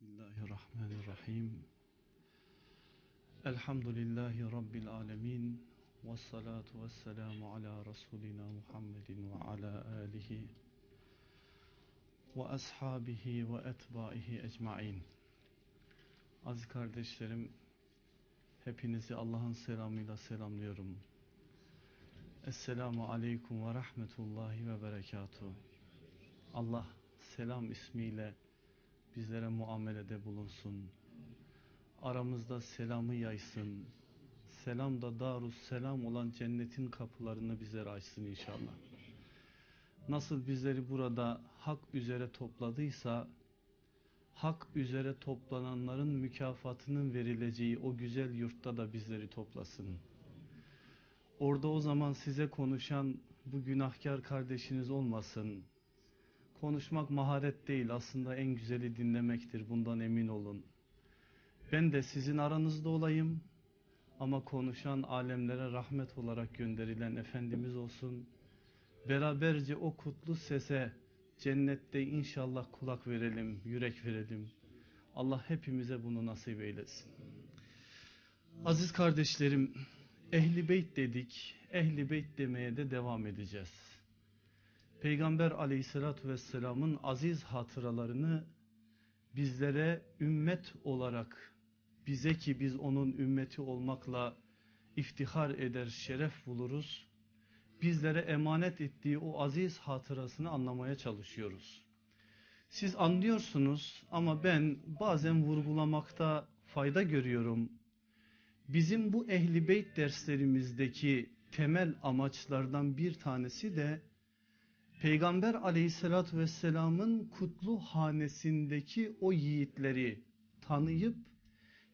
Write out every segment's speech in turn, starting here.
Bismillahirrahmanirrahim. Elhamdülillahi Rabbil alemin. Ve salatu ve selamu ala Resulina Muhammedin ve ala alihi ve ashabihi ve etbaihi ecmain. Aziz kardeşlerim, hepinizi Allah'ın selamıyla selamlıyorum. Esselamu aleyküm ve rahmetullahi ve berekatuhu. Allah selam ismiyle bizlere muamelede bulunsun. Aramızda selamı yaysın. Selam da darus selam olan cennetin kapılarını bizlere açsın inşallah. Nasıl bizleri burada hak üzere topladıysa, hak üzere toplananların mükafatının verileceği o güzel yurtta da bizleri toplasın. Orada o zaman size konuşan bu günahkar kardeşiniz olmasın Konuşmak maharet değil aslında en güzeli dinlemektir bundan emin olun. Ben de sizin aranızda olayım ama konuşan alemlere rahmet olarak gönderilen Efendimiz olsun. Beraberce o kutlu sese cennette inşallah kulak verelim, yürek verelim. Allah hepimize bunu nasip eylesin. Aziz kardeşlerim, Ehli Beyt dedik. Ehli Beyt demeye de devam edeceğiz. Peygamber aleyhissalatü vesselamın aziz hatıralarını bizlere ümmet olarak bize ki biz onun ümmeti olmakla iftihar eder şeref buluruz. Bizlere emanet ettiği o aziz hatırasını anlamaya çalışıyoruz. Siz anlıyorsunuz ama ben bazen vurgulamakta fayda görüyorum. Bizim bu ehlibeyt derslerimizdeki temel amaçlardan bir tanesi de Peygamber aleyhissalatü vesselamın kutlu hanesindeki o yiğitleri tanıyıp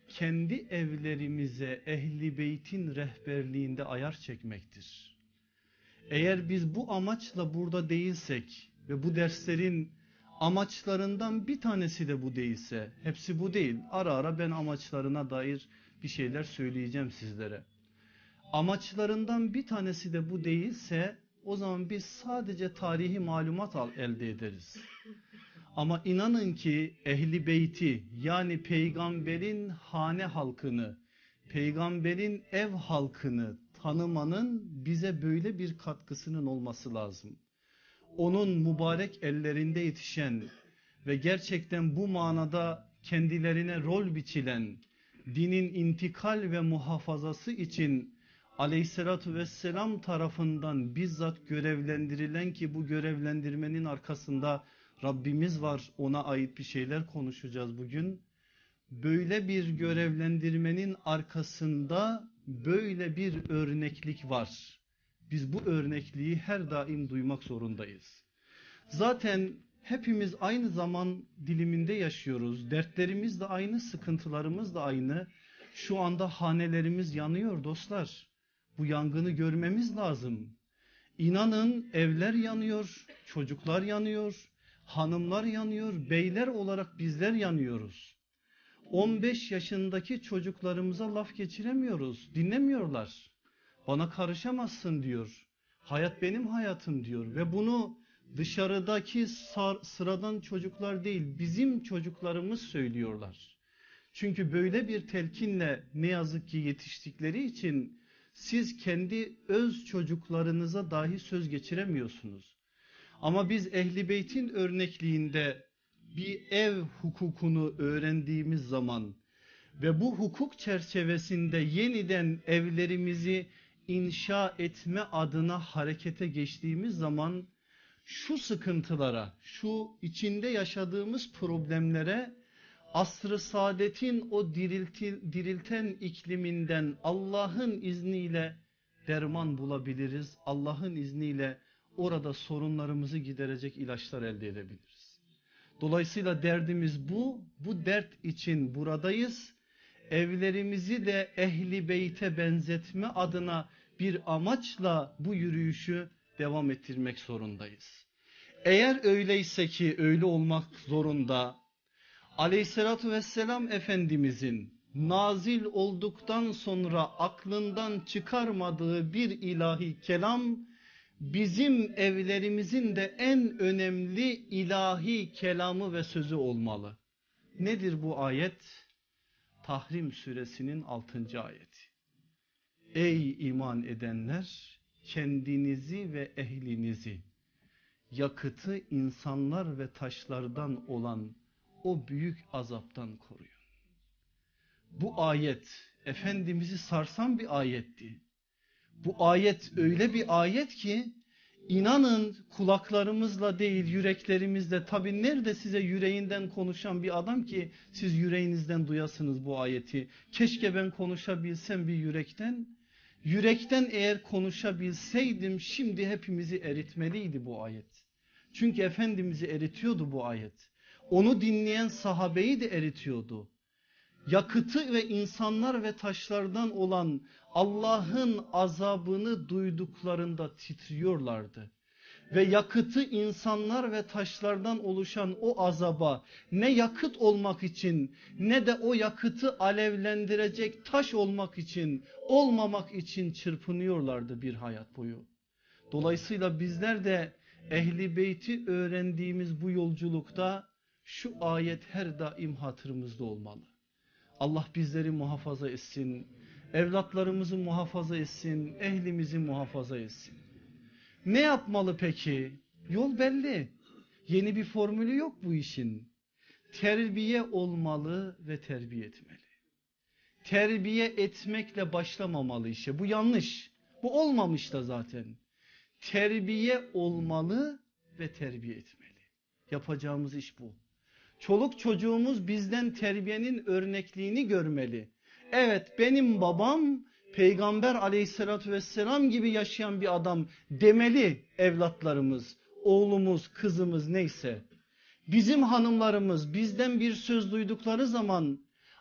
kendi evlerimize ehli beytin rehberliğinde ayar çekmektir. Eğer biz bu amaçla burada değilsek ve bu derslerin amaçlarından bir tanesi de bu değilse hepsi bu değil ara ara ben amaçlarına dair bir şeyler söyleyeceğim sizlere. Amaçlarından bir tanesi de bu değilse o zaman biz sadece tarihi malumat al, elde ederiz. Ama inanın ki ehli beyti yani peygamberin hane halkını, peygamberin ev halkını tanımanın bize böyle bir katkısının olması lazım. Onun mübarek ellerinde yetişen ve gerçekten bu manada kendilerine rol biçilen dinin intikal ve muhafazası için aleyhissalatü vesselam tarafından bizzat görevlendirilen ki bu görevlendirmenin arkasında Rabbimiz var ona ait bir şeyler konuşacağız bugün. Böyle bir görevlendirmenin arkasında böyle bir örneklik var. Biz bu örnekliği her daim duymak zorundayız. Zaten hepimiz aynı zaman diliminde yaşıyoruz. Dertlerimiz de aynı, sıkıntılarımız da aynı. Şu anda hanelerimiz yanıyor dostlar bu yangını görmemiz lazım. İnanın evler yanıyor, çocuklar yanıyor, hanımlar yanıyor, beyler olarak bizler yanıyoruz. 15 yaşındaki çocuklarımıza laf geçiremiyoruz, dinlemiyorlar. Bana karışamazsın diyor. Hayat benim hayatım diyor ve bunu dışarıdaki sıradan çocuklar değil bizim çocuklarımız söylüyorlar. Çünkü böyle bir telkinle ne yazık ki yetiştikleri için siz kendi öz çocuklarınıza dahi söz geçiremiyorsunuz. Ama biz Ehli örnekliğinde bir ev hukukunu öğrendiğimiz zaman ve bu hukuk çerçevesinde yeniden evlerimizi inşa etme adına harekete geçtiğimiz zaman şu sıkıntılara, şu içinde yaşadığımız problemlere asrı saadetin o dirilti, dirilten ikliminden Allah'ın izniyle derman bulabiliriz. Allah'ın izniyle orada sorunlarımızı giderecek ilaçlar elde edebiliriz. Dolayısıyla derdimiz bu. Bu dert için buradayız. Evlerimizi de ehli beyte benzetme adına bir amaçla bu yürüyüşü devam ettirmek zorundayız. Eğer öyleyse ki öyle olmak zorunda Aleyhissalatü vesselam Efendimizin nazil olduktan sonra aklından çıkarmadığı bir ilahi kelam bizim evlerimizin de en önemli ilahi kelamı ve sözü olmalı. Nedir bu ayet? Tahrim suresinin 6. ayeti. Ey iman edenler kendinizi ve ehlinizi yakıtı insanlar ve taşlardan olan o büyük azaptan koruyun. Bu ayet Efendimiz'i sarsan bir ayetti. Bu ayet öyle bir ayet ki inanın kulaklarımızla değil yüreklerimizle tabi nerede size yüreğinden konuşan bir adam ki siz yüreğinizden duyasınız bu ayeti. Keşke ben konuşabilsem bir yürekten. Yürekten eğer konuşabilseydim şimdi hepimizi eritmeliydi bu ayet. Çünkü Efendimiz'i eritiyordu bu ayet. Onu dinleyen sahabeyi de eritiyordu. Yakıtı ve insanlar ve taşlardan olan Allah'ın azabını duyduklarında titriyorlardı. Ve yakıtı insanlar ve taşlardan oluşan o azaba ne yakıt olmak için ne de o yakıtı alevlendirecek taş olmak için olmamak için çırpınıyorlardı bir hayat boyu. Dolayısıyla bizler de Ehli Beyt'i öğrendiğimiz bu yolculukta şu ayet her daim hatırımızda olmalı. Allah bizleri muhafaza etsin. Evlatlarımızı muhafaza etsin. Ehlimizi muhafaza etsin. Ne yapmalı peki? Yol belli. Yeni bir formülü yok bu işin. Terbiye olmalı ve terbiye etmeli. Terbiye etmekle başlamamalı işe. Bu yanlış. Bu olmamış da zaten. Terbiye olmalı ve terbiye etmeli. Yapacağımız iş bu. Çoluk çocuğumuz bizden terbiyenin örnekliğini görmeli. Evet benim babam peygamber aleyhissalatü vesselam gibi yaşayan bir adam demeli evlatlarımız, oğlumuz, kızımız neyse. Bizim hanımlarımız bizden bir söz duydukları zaman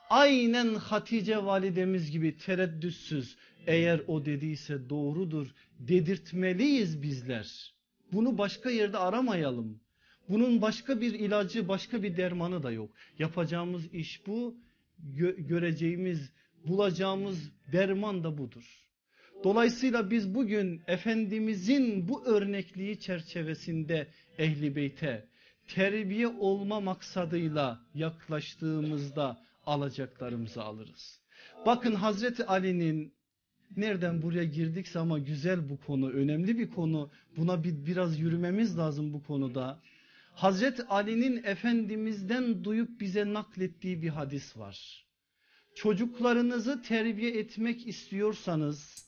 aynen Hatice validemiz gibi tereddütsüz eğer o dediyse doğrudur dedirtmeliyiz bizler. Bunu başka yerde aramayalım. Bunun başka bir ilacı, başka bir dermanı da yok. Yapacağımız iş bu, gö göreceğimiz, bulacağımız derman da budur. Dolayısıyla biz bugün Efendimizin bu örnekliği çerçevesinde Ehli Beyt'e terbiye olma maksadıyla yaklaştığımızda alacaklarımızı alırız. Bakın Hazreti Ali'nin nereden buraya girdikse ama güzel bu konu önemli bir konu buna bir, biraz yürümemiz lazım bu konuda. Hazret Ali'nin Efendimiz'den duyup bize naklettiği bir hadis var. Çocuklarınızı terbiye etmek istiyorsanız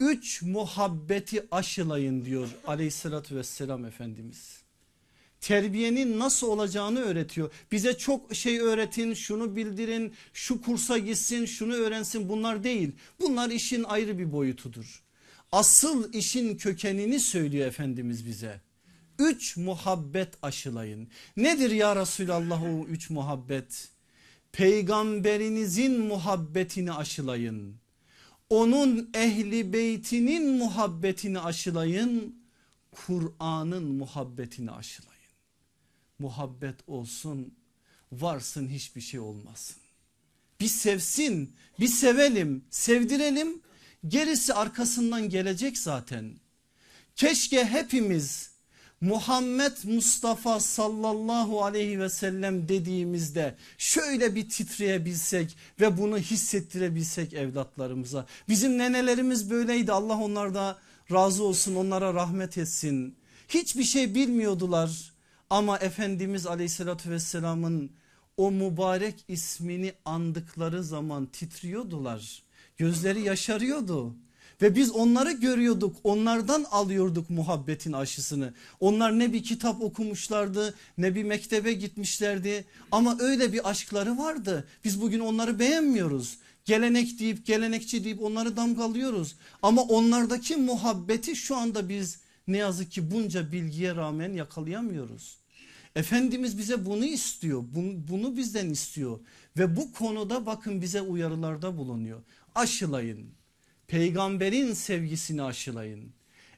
üç muhabbeti aşılayın diyor aleyhissalatü vesselam Efendimiz. Terbiyenin nasıl olacağını öğretiyor. Bize çok şey öğretin şunu bildirin şu kursa gitsin şunu öğrensin bunlar değil. Bunlar işin ayrı bir boyutudur. Asıl işin kökenini söylüyor Efendimiz bize. Üç muhabbet aşılayın. Nedir ya Resulallah o üç muhabbet? Peygamberinizin muhabbetini aşılayın. Onun ehli beytinin muhabbetini aşılayın. Kur'an'ın muhabbetini aşılayın. Muhabbet olsun varsın hiçbir şey olmasın. Bir sevsin bir sevelim sevdirelim gerisi arkasından gelecek zaten. Keşke hepimiz Muhammed Mustafa sallallahu aleyhi ve sellem dediğimizde şöyle bir titreyebilsek ve bunu hissettirebilsek evlatlarımıza. Bizim nenelerimiz böyleydi Allah onlarda razı olsun onlara rahmet etsin. Hiçbir şey bilmiyordular ama Efendimiz aleyhissalatü vesselamın o mübarek ismini andıkları zaman titriyordular. Gözleri yaşarıyordu. Ve biz onları görüyorduk onlardan alıyorduk muhabbetin aşısını. Onlar ne bir kitap okumuşlardı ne bir mektebe gitmişlerdi ama öyle bir aşkları vardı. Biz bugün onları beğenmiyoruz. Gelenek deyip gelenekçi deyip onları damgalıyoruz. Ama onlardaki muhabbeti şu anda biz ne yazık ki bunca bilgiye rağmen yakalayamıyoruz. Efendimiz bize bunu istiyor bunu bizden istiyor ve bu konuda bakın bize uyarılarda bulunuyor aşılayın peygamberin sevgisini aşılayın.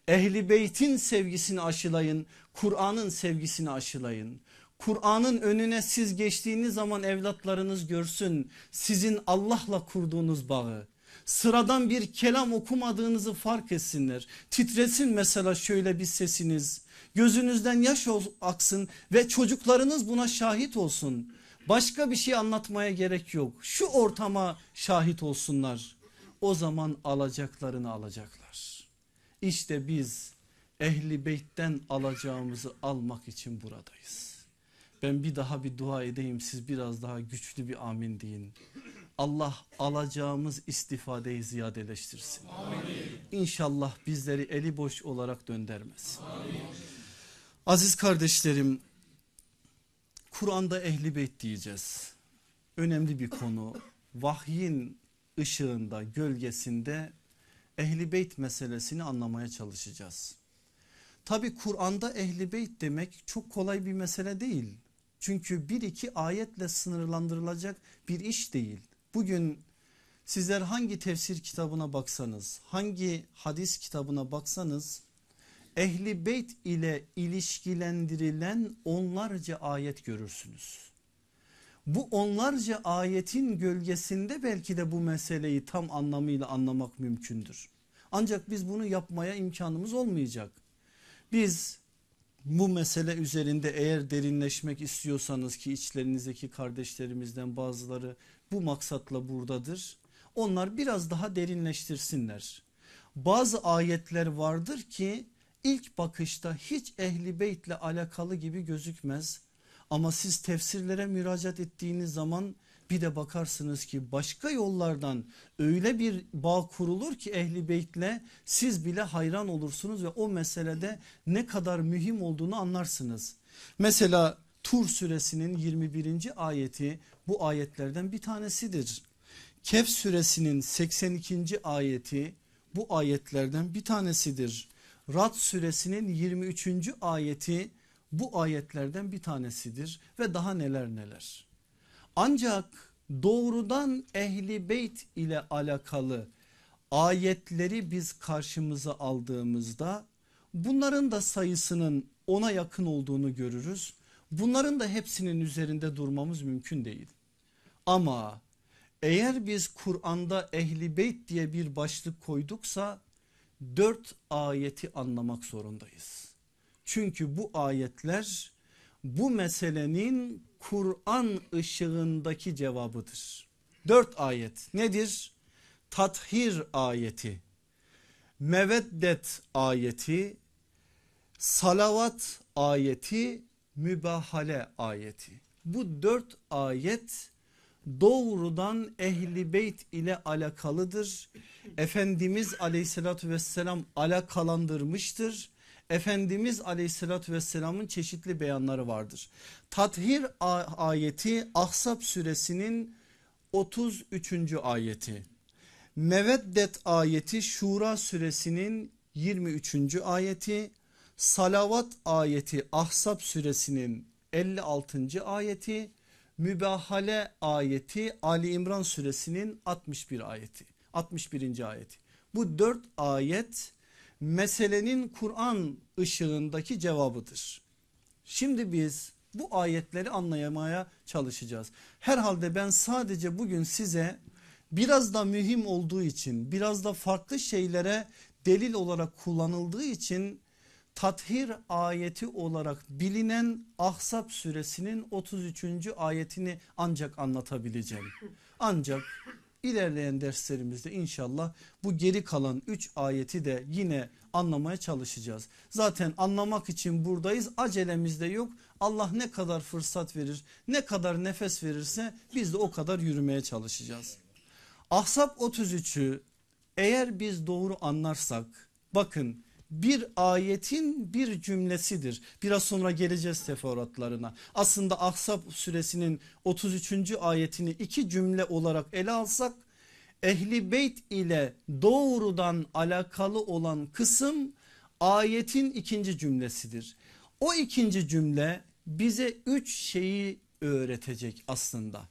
Ehli beytin sevgisini aşılayın. Kur'an'ın sevgisini aşılayın. Kur'an'ın önüne siz geçtiğiniz zaman evlatlarınız görsün sizin Allah'la kurduğunuz bağı. Sıradan bir kelam okumadığınızı fark etsinler. Titresin mesela şöyle bir sesiniz. Gözünüzden yaş aksın ve çocuklarınız buna şahit olsun. Başka bir şey anlatmaya gerek yok. Şu ortama şahit olsunlar o zaman alacaklarını alacaklar. İşte biz ehli beytten alacağımızı almak için buradayız. Ben bir daha bir dua edeyim siz biraz daha güçlü bir amin deyin. Allah alacağımız istifadeyi ziyadeleştirsin. Amin. İnşallah bizleri eli boş olarak döndermez. Amin. Aziz kardeşlerim Kur'an'da ehli beyt diyeceğiz. Önemli bir konu. Vahyin ışığında gölgesinde ehli beyt meselesini anlamaya çalışacağız. Tabi Kur'an'da ehli beyt demek çok kolay bir mesele değil. Çünkü bir iki ayetle sınırlandırılacak bir iş değil. Bugün sizler hangi tefsir kitabına baksanız hangi hadis kitabına baksanız ehli beyt ile ilişkilendirilen onlarca ayet görürsünüz bu onlarca ayetin gölgesinde belki de bu meseleyi tam anlamıyla anlamak mümkündür. Ancak biz bunu yapmaya imkanımız olmayacak. Biz bu mesele üzerinde eğer derinleşmek istiyorsanız ki içlerinizdeki kardeşlerimizden bazıları bu maksatla buradadır. Onlar biraz daha derinleştirsinler. Bazı ayetler vardır ki ilk bakışta hiç ehli beytle alakalı gibi gözükmez ama siz tefsirlere müracaat ettiğiniz zaman bir de bakarsınız ki başka yollardan öyle bir bağ kurulur ki ehli beytle siz bile hayran olursunuz ve o meselede ne kadar mühim olduğunu anlarsınız. Mesela Tur suresinin 21. ayeti bu ayetlerden bir tanesidir. Kehf suresinin 82. ayeti bu ayetlerden bir tanesidir. Rad suresinin 23. ayeti bu ayetlerden bir tanesidir ve daha neler neler. Ancak doğrudan ehli beyt ile alakalı ayetleri biz karşımıza aldığımızda bunların da sayısının ona yakın olduğunu görürüz. Bunların da hepsinin üzerinde durmamız mümkün değil. Ama eğer biz Kur'an'da ehli beyt diye bir başlık koyduksa dört ayeti anlamak zorundayız. Çünkü bu ayetler bu meselenin Kur'an ışığındaki cevabıdır. Dört ayet nedir? Tathir ayeti, meveddet ayeti, salavat ayeti, mübahale ayeti. Bu dört ayet doğrudan ehli beyt ile alakalıdır. Efendimiz aleyhissalatü vesselam alakalandırmıştır Efendimiz aleyhissalatü vesselamın çeşitli beyanları vardır. Tathir ayeti Ahsap suresinin 33. ayeti. Meveddet ayeti Şura suresinin 23. ayeti. Salavat ayeti Ahsap suresinin 56. ayeti. Mübahale ayeti Ali İmran suresinin 61 ayeti. 61. ayeti. Bu dört ayet meselenin Kur'an ışığındaki cevabıdır. Şimdi biz bu ayetleri anlayamaya çalışacağız. Herhalde ben sadece bugün size biraz da mühim olduğu için biraz da farklı şeylere delil olarak kullanıldığı için tathir ayeti olarak bilinen Ahzab suresinin 33. ayetini ancak anlatabileceğim. Ancak İlerleyen derslerimizde inşallah bu geri kalan 3 ayeti de yine anlamaya çalışacağız. Zaten anlamak için buradayız acelemiz de yok. Allah ne kadar fırsat verir ne kadar nefes verirse biz de o kadar yürümeye çalışacağız. Ahsap 33'ü eğer biz doğru anlarsak bakın bir ayetin bir cümlesidir. Biraz sonra geleceğiz teferruatlarına. Aslında Ahzab suresinin 33. ayetini iki cümle olarak ele alsak Ehli Beyt ile doğrudan alakalı olan kısım ayetin ikinci cümlesidir. O ikinci cümle bize üç şeyi öğretecek aslında.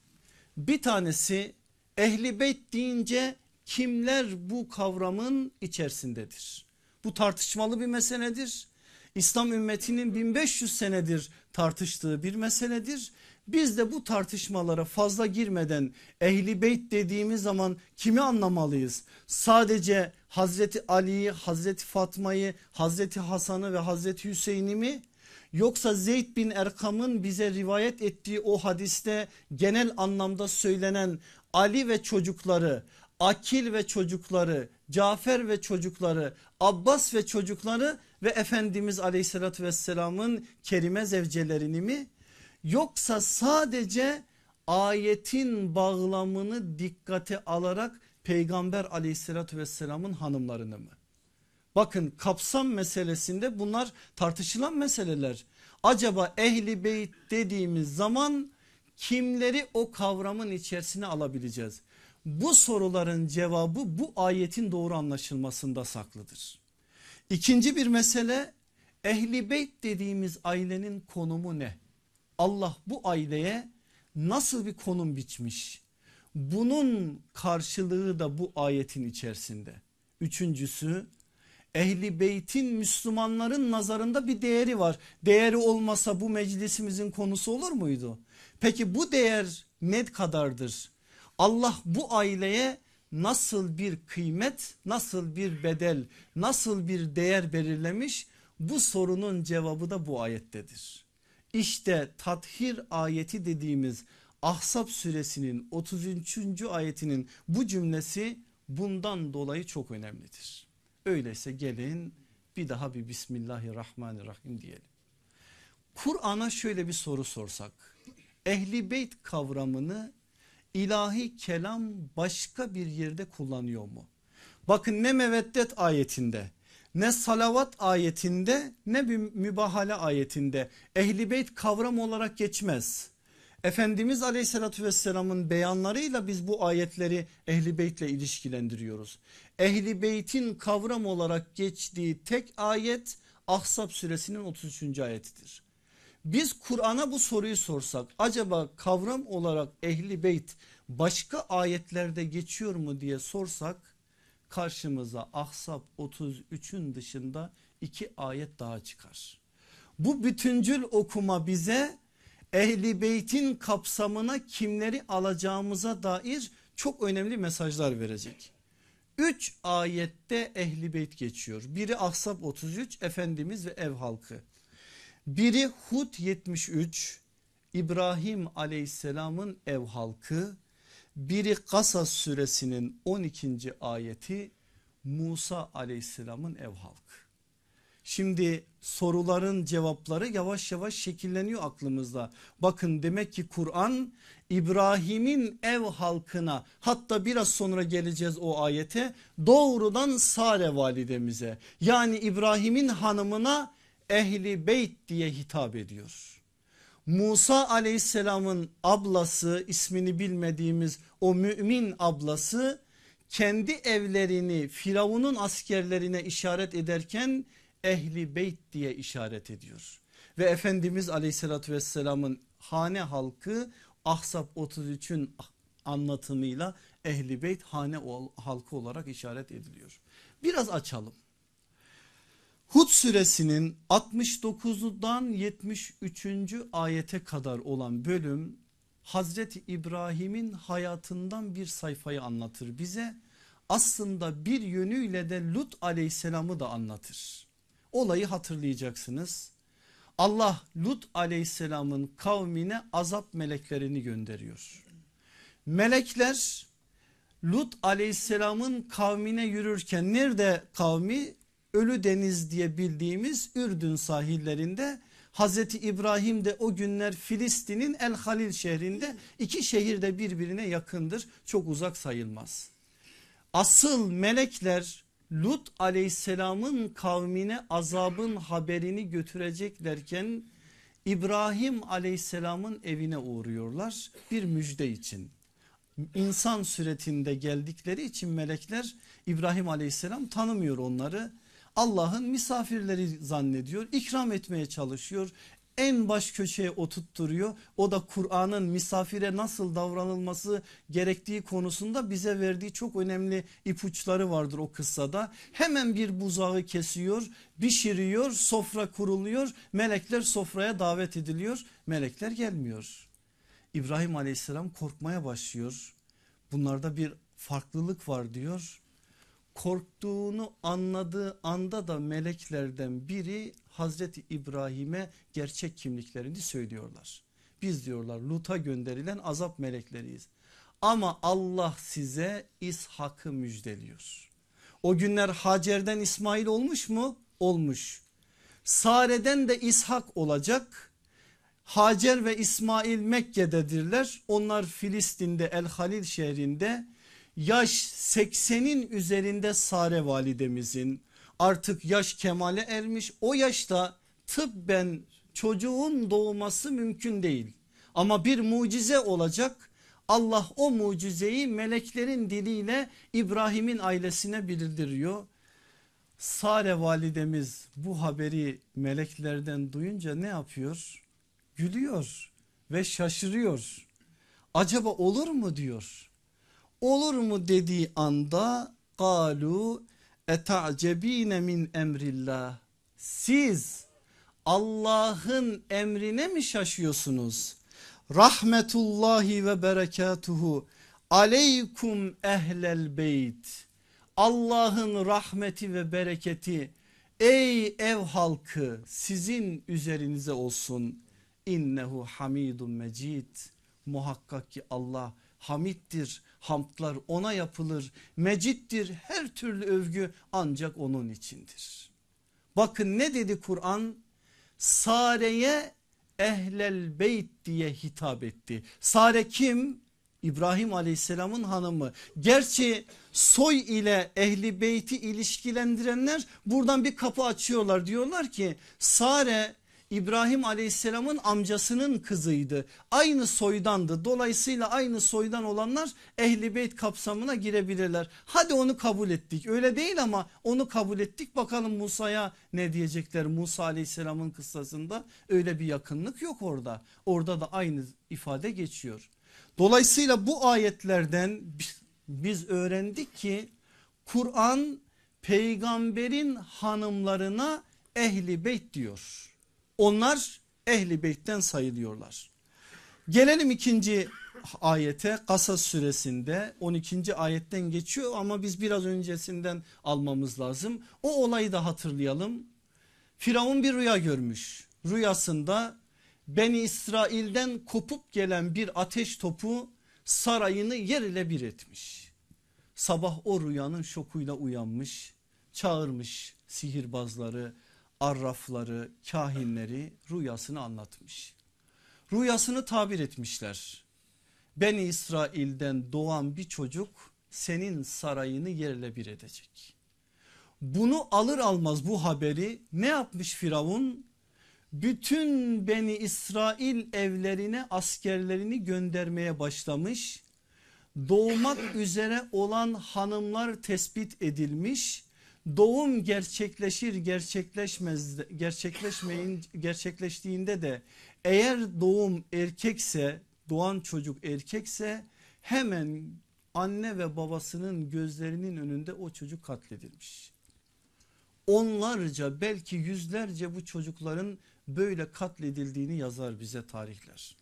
Bir tanesi ehli beyt deyince kimler bu kavramın içerisindedir? Bu tartışmalı bir meseledir. İslam ümmetinin 1500 senedir tartıştığı bir meseledir. Biz de bu tartışmalara fazla girmeden ehli beyt dediğimiz zaman kimi anlamalıyız? Sadece Hazreti Ali'yi, Hazreti Fatma'yı, Hazreti Hasan'ı ve Hazreti Hüseyin'i mi? Yoksa Zeyd bin Erkam'ın bize rivayet ettiği o hadiste genel anlamda söylenen Ali ve çocukları Akil ve çocukları, Cafer ve çocukları, Abbas ve çocukları ve Efendimiz aleyhissalatü vesselamın kerime zevcelerini mi? Yoksa sadece ayetin bağlamını dikkate alarak peygamber aleyhissalatü vesselamın hanımlarını mı? Bakın kapsam meselesinde bunlar tartışılan meseleler. Acaba ehli beyt dediğimiz zaman kimleri o kavramın içerisine alabileceğiz? Bu soruların cevabı bu ayetin doğru anlaşılmasında saklıdır. İkinci bir mesele ehli beyt dediğimiz ailenin konumu ne? Allah bu aileye nasıl bir konum biçmiş? Bunun karşılığı da bu ayetin içerisinde. Üçüncüsü ehli beytin Müslümanların nazarında bir değeri var. Değeri olmasa bu meclisimizin konusu olur muydu? Peki bu değer ne kadardır? Allah bu aileye nasıl bir kıymet, nasıl bir bedel, nasıl bir değer belirlemiş? Bu sorunun cevabı da bu ayettedir. İşte tathir ayeti dediğimiz Ahsap suresinin 33. ayetinin bu cümlesi bundan dolayı çok önemlidir. Öyleyse gelin bir daha bir Bismillahirrahmanirrahim diyelim. Kur'an'a şöyle bir soru sorsak ehli beyt kavramını ilahi kelam başka bir yerde kullanıyor mu? Bakın ne meveddet ayetinde ne salavat ayetinde ne bir mübahale ayetinde ehli beyt kavram olarak geçmez. Efendimiz aleyhissalatü vesselamın beyanlarıyla biz bu ayetleri ehli beytle ilişkilendiriyoruz. Ehli beytin kavram olarak geçtiği tek ayet Ahzab suresinin 33. ayetidir. Biz Kur'an'a bu soruyu sorsak acaba kavram olarak ehli beyt başka ayetlerde geçiyor mu diye sorsak karşımıza Ahsap 33'ün dışında iki ayet daha çıkar. Bu bütüncül okuma bize ehli beytin kapsamına kimleri alacağımıza dair çok önemli mesajlar verecek. 3 ayette ehli beyt geçiyor. Biri Ahsap 33 Efendimiz ve ev halkı. Biri Hud 73 İbrahim aleyhisselamın ev halkı biri Kasas suresinin 12. ayeti Musa aleyhisselamın ev halkı. Şimdi soruların cevapları yavaş yavaş şekilleniyor aklımızda. Bakın demek ki Kur'an İbrahim'in ev halkına hatta biraz sonra geleceğiz o ayete doğrudan Sare validemize yani İbrahim'in hanımına ehli beyt diye hitap ediyor. Musa aleyhisselamın ablası ismini bilmediğimiz o mümin ablası kendi evlerini Firavun'un askerlerine işaret ederken ehli beyt diye işaret ediyor. Ve Efendimiz aleyhissalatü vesselamın hane halkı Ahsap 33'ün anlatımıyla ehli beyt hane halkı olarak işaret ediliyor. Biraz açalım. Hud suresinin 69'dan 73. ayete kadar olan bölüm Hazreti İbrahim'in hayatından bir sayfayı anlatır bize. Aslında bir yönüyle de Lut aleyhisselamı da anlatır. Olayı hatırlayacaksınız. Allah Lut aleyhisselamın kavmine azap meleklerini gönderiyor. Melekler Lut aleyhisselamın kavmine yürürken nerede kavmi Ölü Deniz diye bildiğimiz Ürdün sahillerinde Hazreti İbrahim de o günler Filistin'in El Halil şehrinde iki şehirde birbirine yakındır çok uzak sayılmaz. Asıl melekler Lut aleyhisselamın kavmine azabın haberini götüreceklerken İbrahim aleyhisselamın evine uğruyorlar bir müjde için. İnsan suretinde geldikleri için melekler İbrahim aleyhisselam tanımıyor onları Allah'ın misafirleri zannediyor ikram etmeye çalışıyor en baş köşeye oturtturuyor. O da Kur'an'ın misafire nasıl davranılması gerektiği konusunda bize verdiği çok önemli ipuçları vardır o kıssada. Hemen bir buzağı kesiyor, pişiriyor, sofra kuruluyor. Melekler sofraya davet ediliyor. Melekler gelmiyor. İbrahim aleyhisselam korkmaya başlıyor. Bunlarda bir farklılık var diyor korktuğunu anladığı anda da meleklerden biri Hazreti İbrahim'e gerçek kimliklerini söylüyorlar. Biz diyorlar Lut'a gönderilen azap melekleriyiz. Ama Allah size İshak'ı müjdeliyor. O günler Hacer'den İsmail olmuş mu? Olmuş. Sare'den de İshak olacak. Hacer ve İsmail Mekke'dedirler. Onlar Filistin'de El Halil şehrinde yaş 80'in üzerinde Sare validemizin artık yaş kemale ermiş o yaşta tıbben çocuğun doğması mümkün değil ama bir mucize olacak Allah o mucizeyi meleklerin diliyle İbrahim'in ailesine bildiriyor. Sare validemiz bu haberi meleklerden duyunca ne yapıyor? Gülüyor ve şaşırıyor. Acaba olur mu diyor olur mu dediği anda kalu etacebine min emrillah siz Allah'ın emrine mi şaşıyorsunuz? Rahmetullahi ve berekatuhu aleykum ehlel beyt. Allah'ın rahmeti ve bereketi ey ev halkı sizin üzerinize olsun. İnnehu hamidun mecid. Muhakkak ki Allah Hamittir, hamdlar ona yapılır, mecittir her türlü övgü ancak onun içindir. Bakın ne dedi Kur'an? Sare'ye ehlel beyt diye hitap etti. Sare kim? İbrahim aleyhisselamın hanımı. Gerçi soy ile ehli beyti ilişkilendirenler buradan bir kapı açıyorlar. Diyorlar ki Sare İbrahim aleyhisselamın amcasının kızıydı. Aynı soydandı dolayısıyla aynı soydan olanlar ehli beyt kapsamına girebilirler. Hadi onu kabul ettik öyle değil ama onu kabul ettik bakalım Musa'ya ne diyecekler Musa aleyhisselamın kıssasında öyle bir yakınlık yok orada. Orada da aynı ifade geçiyor. Dolayısıyla bu ayetlerden biz öğrendik ki Kur'an peygamberin hanımlarına ehli beyt diyor. Onlar ehli beytten sayılıyorlar. Gelelim ikinci ayete Kasas suresinde 12. ayetten geçiyor ama biz biraz öncesinden almamız lazım. O olayı da hatırlayalım. Firavun bir rüya görmüş. Rüyasında Beni İsrail'den kopup gelen bir ateş topu sarayını yer ile bir etmiş. Sabah o rüyanın şokuyla uyanmış. Çağırmış sihirbazları, arrafları, kahinleri rüyasını anlatmış. Rüyasını tabir etmişler. Ben İsrail'den doğan bir çocuk senin sarayını yerle bir edecek. Bunu alır almaz bu haberi ne yapmış Firavun? Bütün Beni İsrail evlerine askerlerini göndermeye başlamış. Doğmak üzere olan hanımlar tespit edilmiş doğum gerçekleşir gerçekleşmez gerçekleşmeyin gerçekleştiğinde de eğer doğum erkekse doğan çocuk erkekse hemen anne ve babasının gözlerinin önünde o çocuk katledilmiş. Onlarca belki yüzlerce bu çocukların böyle katledildiğini yazar bize tarihler.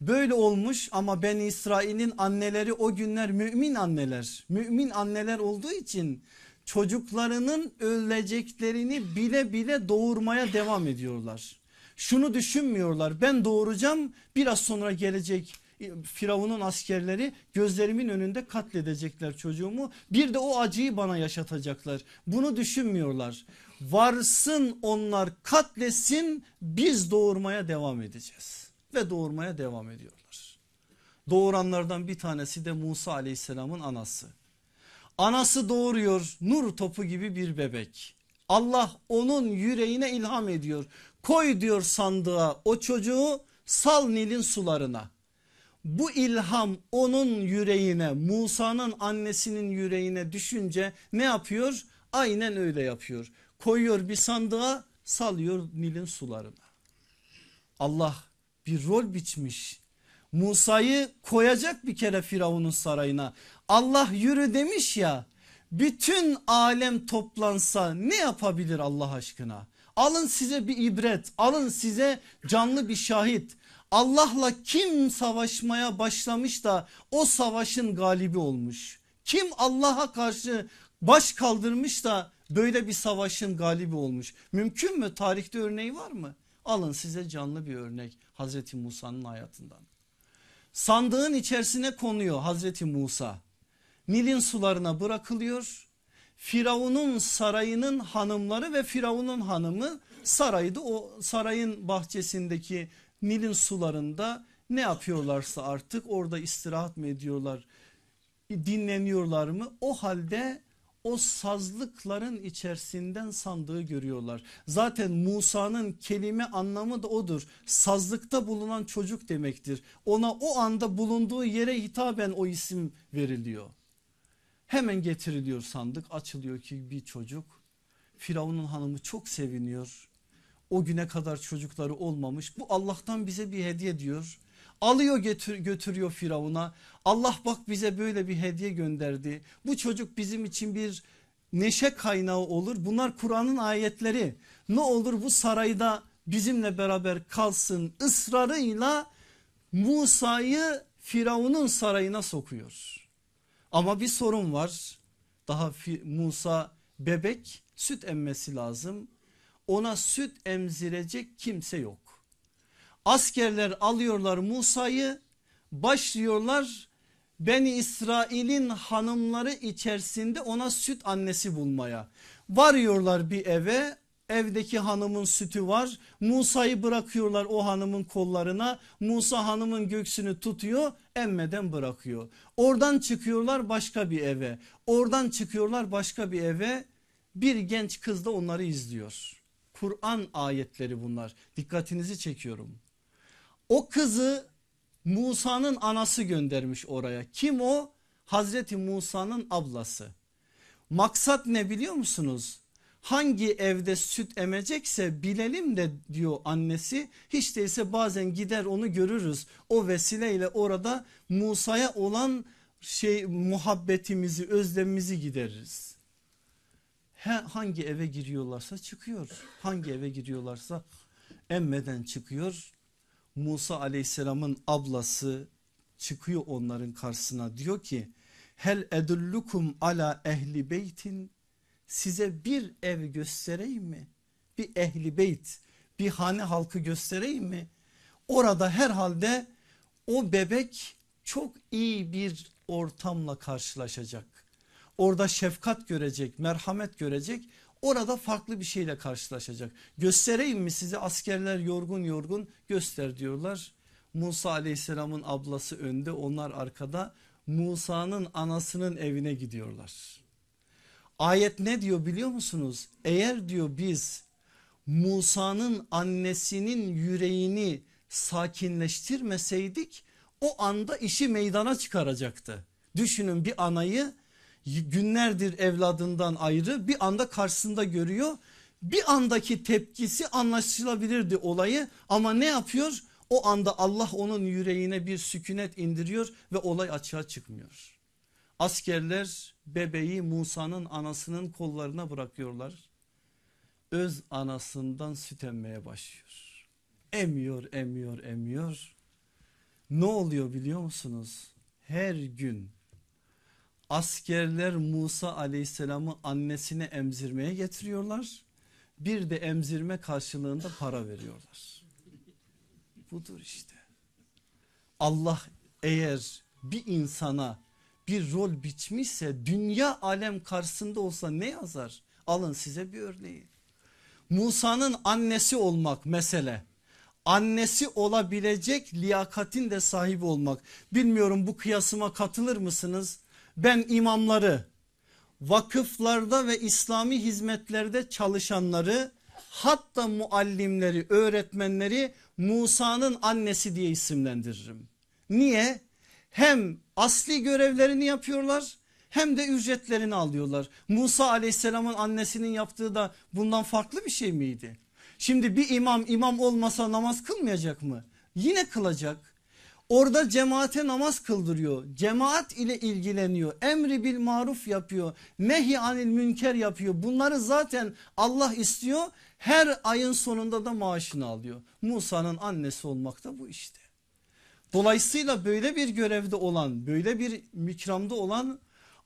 Böyle olmuş ama ben İsrail'in anneleri o günler mümin anneler. Mümin anneler olduğu için çocuklarının öleceklerini bile bile doğurmaya devam ediyorlar. Şunu düşünmüyorlar ben doğuracağım biraz sonra gelecek e, Firavun'un askerleri gözlerimin önünde katledecekler çocuğumu bir de o acıyı bana yaşatacaklar bunu düşünmüyorlar varsın onlar katlesin biz doğurmaya devam edeceğiz ve doğurmaya devam ediyorlar doğuranlardan bir tanesi de Musa aleyhisselamın anası Anası doğuruyor nur topu gibi bir bebek. Allah onun yüreğine ilham ediyor. Koy diyor sandığa o çocuğu sal Nil'in sularına. Bu ilham onun yüreğine Musa'nın annesinin yüreğine düşünce ne yapıyor? Aynen öyle yapıyor. Koyuyor bir sandığa salıyor Nil'in sularına. Allah bir rol biçmiş Musa'yı koyacak bir kere Firavun'un sarayına. Allah yürü demiş ya bütün alem toplansa ne yapabilir Allah aşkına? Alın size bir ibret alın size canlı bir şahit. Allah'la kim savaşmaya başlamış da o savaşın galibi olmuş? Kim Allah'a karşı baş kaldırmış da böyle bir savaşın galibi olmuş? Mümkün mü? Tarihte örneği var mı? Alın size canlı bir örnek Hazreti Musa'nın hayatından. Sandığın içerisine konuyor Hazreti Musa. Nil'in sularına bırakılıyor. Firavun'un sarayının hanımları ve Firavun'un hanımı saraydı. O sarayın bahçesindeki Nil'in sularında ne yapıyorlarsa artık orada istirahat mı ediyorlar, dinleniyorlar mı? O halde o sazlıkların içerisinden sandığı görüyorlar. Zaten Musa'nın kelime anlamı da odur. Sazlıkta bulunan çocuk demektir. Ona o anda bulunduğu yere hitaben o isim veriliyor. Hemen getiriliyor sandık açılıyor ki bir çocuk. Firavun'un hanımı çok seviniyor. O güne kadar çocukları olmamış. Bu Allah'tan bize bir hediye diyor alıyor götür, götürüyor Firavun'a. Allah bak bize böyle bir hediye gönderdi. Bu çocuk bizim için bir neşe kaynağı olur. Bunlar Kur'an'ın ayetleri. Ne olur bu sarayda bizimle beraber kalsın ısrarıyla Musa'yı Firavun'un sarayına sokuyor. Ama bir sorun var. Daha Musa bebek süt emmesi lazım. Ona süt emzirecek kimse yok askerler alıyorlar Musa'yı başlıyorlar Beni İsrail'in hanımları içerisinde ona süt annesi bulmaya. Varıyorlar bir eve evdeki hanımın sütü var. Musa'yı bırakıyorlar o hanımın kollarına. Musa hanımın göğsünü tutuyor emmeden bırakıyor. Oradan çıkıyorlar başka bir eve. Oradan çıkıyorlar başka bir eve. Bir genç kız da onları izliyor. Kur'an ayetleri bunlar. Dikkatinizi çekiyorum. O kızı Musa'nın anası göndermiş oraya. Kim o? Hazreti Musa'nın ablası. Maksat ne biliyor musunuz? Hangi evde süt emecekse bilelim de diyor annesi. Hiç değilse bazen gider onu görürüz. O vesileyle orada Musa'ya olan şey muhabbetimizi, özlemimizi gideririz. He, hangi eve giriyorlarsa çıkıyor. Hangi eve giriyorlarsa emmeden çıkıyor Musa aleyhisselamın ablası çıkıyor onların karşısına diyor ki hel edullukum ala ehli beytin size bir ev göstereyim mi? Bir ehli beyt bir hane halkı göstereyim mi? Orada herhalde o bebek çok iyi bir ortamla karşılaşacak. Orada şefkat görecek merhamet görecek orada farklı bir şeyle karşılaşacak. Göstereyim mi size askerler yorgun yorgun göster diyorlar. Musa aleyhisselamın ablası önde onlar arkada Musa'nın anasının evine gidiyorlar. Ayet ne diyor biliyor musunuz? Eğer diyor biz Musa'nın annesinin yüreğini sakinleştirmeseydik o anda işi meydana çıkaracaktı. Düşünün bir anayı günlerdir evladından ayrı bir anda karşısında görüyor. Bir andaki tepkisi anlaşılabilirdi olayı ama ne yapıyor? O anda Allah onun yüreğine bir sükunet indiriyor ve olay açığa çıkmıyor. Askerler bebeği Musa'nın anasının kollarına bırakıyorlar. Öz anasından süt emmeye başlıyor. Emiyor, emiyor, emiyor. Ne oluyor biliyor musunuz? Her gün askerler Musa aleyhisselamı annesine emzirmeye getiriyorlar. Bir de emzirme karşılığında para veriyorlar. Budur işte. Allah eğer bir insana bir rol biçmişse dünya alem karşısında olsa ne yazar? Alın size bir örneği. Musa'nın annesi olmak mesele. Annesi olabilecek liyakatin de sahibi olmak. Bilmiyorum bu kıyasıma katılır mısınız? ben imamları vakıflarda ve İslami hizmetlerde çalışanları hatta muallimleri öğretmenleri Musa'nın annesi diye isimlendiririm. Niye? Hem asli görevlerini yapıyorlar hem de ücretlerini alıyorlar. Musa aleyhisselamın annesinin yaptığı da bundan farklı bir şey miydi? Şimdi bir imam imam olmasa namaz kılmayacak mı? Yine kılacak Orada cemaate namaz kıldırıyor. Cemaat ile ilgileniyor. Emri bil maruf yapıyor. Nehi anil münker yapıyor. Bunları zaten Allah istiyor. Her ayın sonunda da maaşını alıyor. Musa'nın annesi olmak da bu işte. Dolayısıyla böyle bir görevde olan, böyle bir mikramda olan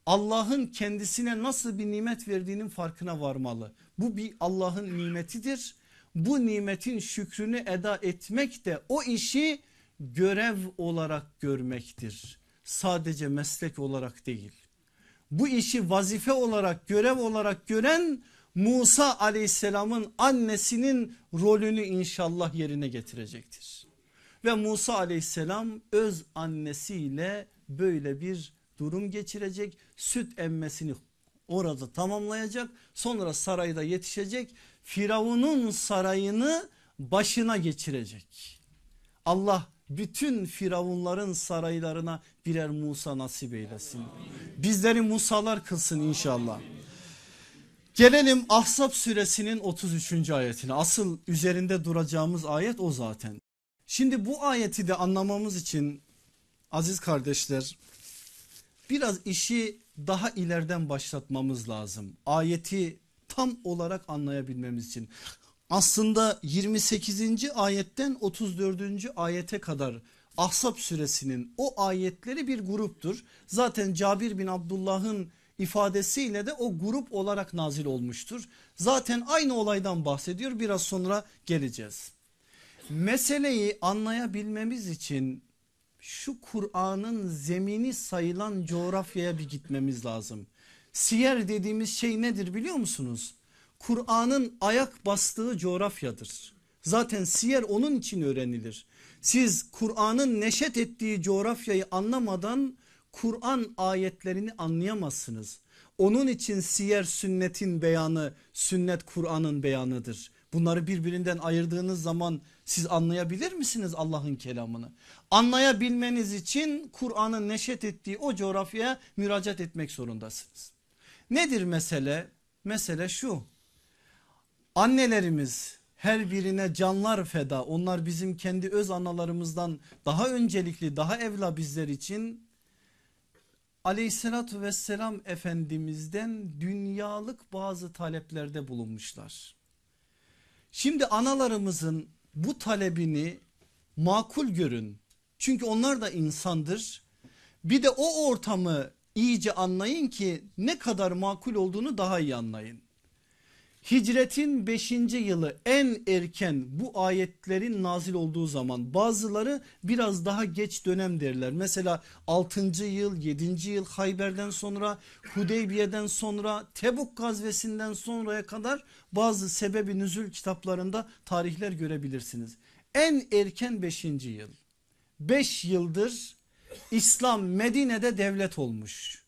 Allah'ın kendisine nasıl bir nimet verdiğinin farkına varmalı. Bu bir Allah'ın nimetidir. Bu nimetin şükrünü eda etmek de o işi görev olarak görmektir. Sadece meslek olarak değil. Bu işi vazife olarak görev olarak gören Musa aleyhisselamın annesinin rolünü inşallah yerine getirecektir. Ve Musa aleyhisselam öz annesiyle böyle bir durum geçirecek. Süt emmesini orada tamamlayacak. Sonra sarayda yetişecek. Firavun'un sarayını başına geçirecek. Allah bütün firavunların saraylarına birer Musa nasip eylesin. Bizleri Musalar kılsın inşallah. Gelelim Ahzab suresinin 33. ayetine. Asıl üzerinde duracağımız ayet o zaten. Şimdi bu ayeti de anlamamız için aziz kardeşler biraz işi daha ileriden başlatmamız lazım. Ayeti tam olarak anlayabilmemiz için aslında 28. ayetten 34. ayete kadar Ahzab suresinin o ayetleri bir gruptur. Zaten Cabir bin Abdullah'ın ifadesiyle de o grup olarak nazil olmuştur. Zaten aynı olaydan bahsediyor biraz sonra geleceğiz. Meseleyi anlayabilmemiz için şu Kur'an'ın zemini sayılan coğrafyaya bir gitmemiz lazım. Siyer dediğimiz şey nedir biliyor musunuz? Kur'an'ın ayak bastığı coğrafyadır. Zaten siyer onun için öğrenilir. Siz Kur'an'ın neşet ettiği coğrafyayı anlamadan Kur'an ayetlerini anlayamazsınız. Onun için siyer sünnetin beyanı, sünnet Kur'an'ın beyanıdır. Bunları birbirinden ayırdığınız zaman siz anlayabilir misiniz Allah'ın kelamını? Anlayabilmeniz için Kur'an'ın neşet ettiği o coğrafyaya müracaat etmek zorundasınız. Nedir mesele? Mesele şu Annelerimiz her birine canlar feda onlar bizim kendi öz analarımızdan daha öncelikli daha evla bizler için aleyhissalatü vesselam efendimizden dünyalık bazı taleplerde bulunmuşlar. Şimdi analarımızın bu talebini makul görün çünkü onlar da insandır bir de o ortamı iyice anlayın ki ne kadar makul olduğunu daha iyi anlayın. Hicretin 5. yılı en erken bu ayetlerin nazil olduğu zaman bazıları biraz daha geç dönem derler. Mesela 6. yıl 7. yıl Hayber'den sonra Hudeybiye'den sonra Tebuk gazvesinden sonraya kadar bazı sebebi nüzül kitaplarında tarihler görebilirsiniz. En erken 5. yıl 5 yıldır İslam Medine'de devlet olmuş.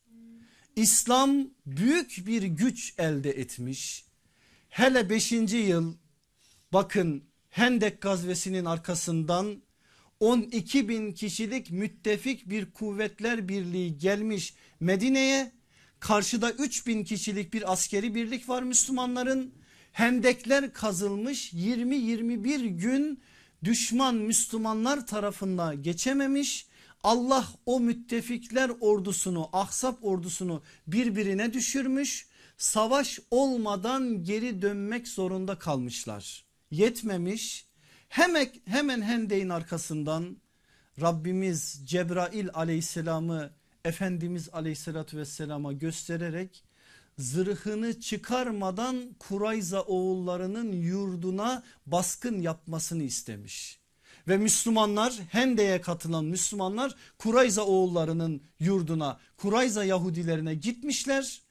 İslam büyük bir güç elde etmiş. Hele 5. yıl bakın Hendek gazvesinin arkasından 12 bin kişilik müttefik bir kuvvetler birliği gelmiş Medine'ye. Karşıda 3 bin kişilik bir askeri birlik var Müslümanların. Hendekler kazılmış 20-21 gün düşman Müslümanlar tarafından geçememiş. Allah o müttefikler ordusunu Ahsap ordusunu birbirine düşürmüş savaş olmadan geri dönmek zorunda kalmışlar. Yetmemiş hemen, hemen Hendey'in arkasından Rabbimiz Cebrail aleyhisselamı Efendimiz aleyhissalatü vesselama göstererek zırhını çıkarmadan Kurayza oğullarının yurduna baskın yapmasını istemiş. Ve Müslümanlar Hende'ye katılan Müslümanlar Kurayza oğullarının yurduna Kurayza Yahudilerine gitmişler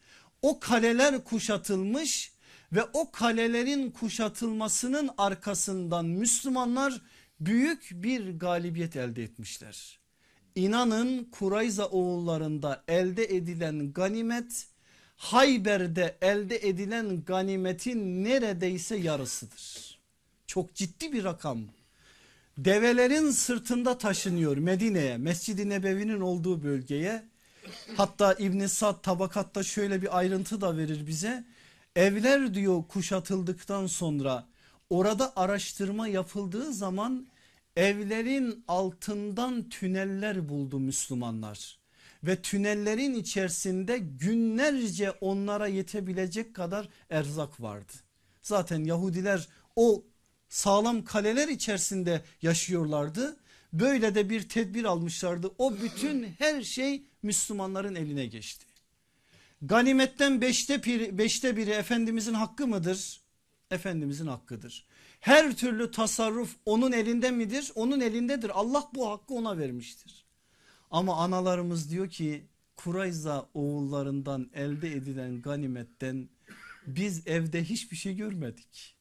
o kaleler kuşatılmış ve o kalelerin kuşatılmasının arkasından Müslümanlar büyük bir galibiyet elde etmişler. İnanın Kurayza oğullarında elde edilen ganimet Hayber'de elde edilen ganimetin neredeyse yarısıdır. Çok ciddi bir rakam. Develerin sırtında taşınıyor Medine'ye, Mescid-i Nebevi'nin olduğu bölgeye Hatta İbn Sad tabakatta şöyle bir ayrıntı da verir bize. Evler diyor kuşatıldıktan sonra orada araştırma yapıldığı zaman evlerin altından tüneller buldu Müslümanlar ve tünellerin içerisinde günlerce onlara yetebilecek kadar erzak vardı. Zaten Yahudiler o sağlam kaleler içerisinde yaşıyorlardı. Böyle de bir tedbir almışlardı. O bütün her şey Müslümanların eline geçti. Ganimetten beşte, biri, beşte biri Efendimizin hakkı mıdır? Efendimizin hakkıdır. Her türlü tasarruf onun elinde midir? Onun elindedir. Allah bu hakkı ona vermiştir. Ama analarımız diyor ki Kurayza oğullarından elde edilen ganimetten biz evde hiçbir şey görmedik.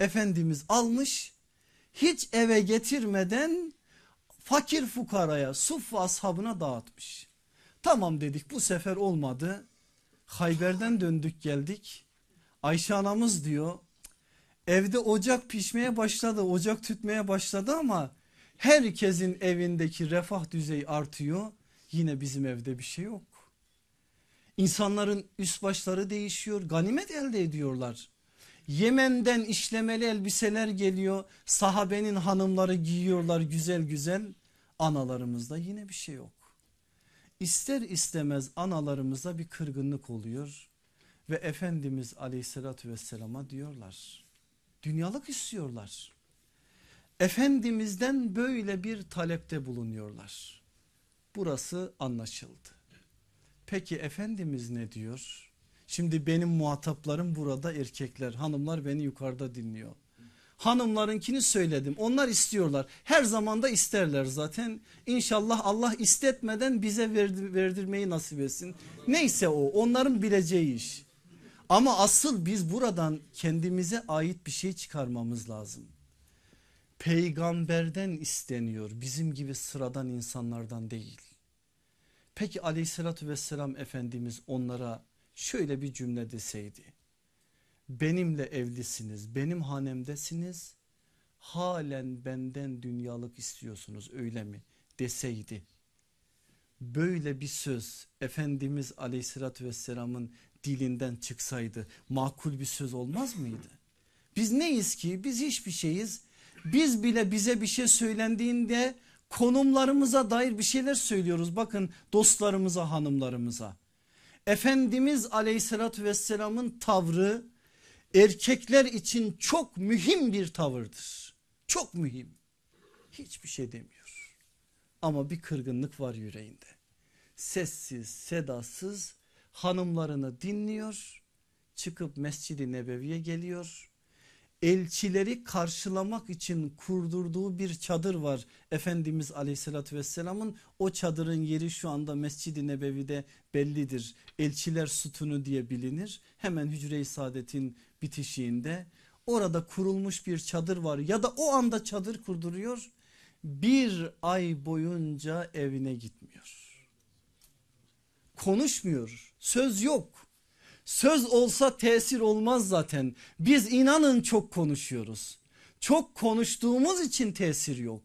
Efendimiz almış hiç eve getirmeden fakir fukaraya suffa ashabına dağıtmış. Tamam dedik bu sefer olmadı. Hayber'den döndük geldik. Ayşe anamız diyor evde ocak pişmeye başladı ocak tütmeye başladı ama herkesin evindeki refah düzeyi artıyor. Yine bizim evde bir şey yok. İnsanların üst başları değişiyor ganimet elde ediyorlar. Yemen'den işlemeli elbiseler geliyor. Sahabenin hanımları giyiyorlar güzel güzel. Analarımızda yine bir şey yok ister istemez analarımıza bir kırgınlık oluyor ve Efendimiz aleyhissalatü vesselama diyorlar dünyalık istiyorlar. Efendimiz'den böyle bir talepte bulunuyorlar. Burası anlaşıldı. Peki Efendimiz ne diyor? Şimdi benim muhataplarım burada erkekler hanımlar beni yukarıda dinliyor. Hanımlarınkini söyledim onlar istiyorlar her zaman da isterler zaten İnşallah Allah istetmeden bize verdirmeyi nasip etsin. Neyse o onların bileceği iş ama asıl biz buradan kendimize ait bir şey çıkarmamız lazım. Peygamberden isteniyor bizim gibi sıradan insanlardan değil. Peki aleyhissalatü vesselam Efendimiz onlara şöyle bir cümle deseydi benimle evlisiniz benim hanemdesiniz halen benden dünyalık istiyorsunuz öyle mi deseydi böyle bir söz Efendimiz aleyhissalatü vesselamın dilinden çıksaydı makul bir söz olmaz mıydı? Biz neyiz ki biz hiçbir şeyiz biz bile bize bir şey söylendiğinde konumlarımıza dair bir şeyler söylüyoruz bakın dostlarımıza hanımlarımıza. Efendimiz aleyhissalatü vesselamın tavrı erkekler için çok mühim bir tavırdır. Çok mühim. Hiçbir şey demiyor. Ama bir kırgınlık var yüreğinde. Sessiz, sedasız hanımlarını dinliyor. Çıkıp Mescid-i Nebevi'ye geliyor elçileri karşılamak için kurdurduğu bir çadır var. Efendimiz aleyhissalatü vesselamın o çadırın yeri şu anda Mescid-i Nebevi'de bellidir. Elçiler sütunu diye bilinir. Hemen Hücre-i Saadet'in bitişiğinde orada kurulmuş bir çadır var ya da o anda çadır kurduruyor. Bir ay boyunca evine gitmiyor. Konuşmuyor söz yok Söz olsa tesir olmaz zaten. Biz inanın çok konuşuyoruz. Çok konuştuğumuz için tesir yok.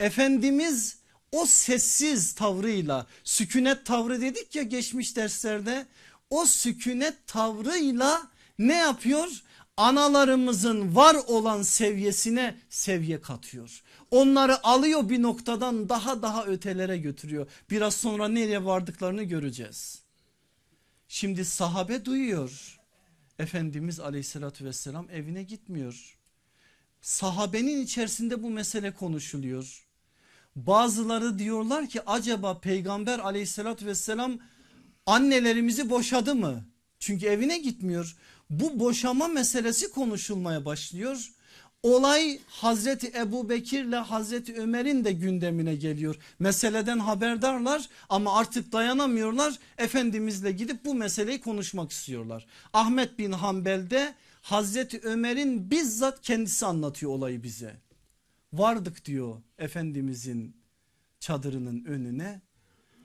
Efendimiz o sessiz tavrıyla sükunet tavrı dedik ya geçmiş derslerde o sükunet tavrıyla ne yapıyor? Analarımızın var olan seviyesine seviye katıyor. Onları alıyor bir noktadan daha daha ötelere götürüyor. Biraz sonra nereye vardıklarını göreceğiz. Şimdi sahabe duyuyor. Efendimiz aleyhissalatü vesselam evine gitmiyor. Sahabenin içerisinde bu mesele konuşuluyor. Bazıları diyorlar ki acaba peygamber aleyhissalatü vesselam annelerimizi boşadı mı? Çünkü evine gitmiyor. Bu boşama meselesi konuşulmaya başlıyor. Olay Hazreti Ebu Bekir'le Hazreti Ömer'in de gündemine geliyor. Meseleden haberdarlar ama artık dayanamıyorlar. Efendimizle gidip bu meseleyi konuşmak istiyorlar. Ahmet bin Hanbel'de Hazreti Ömer'in bizzat kendisi anlatıyor olayı bize. Vardık diyor Efendimizin çadırının önüne.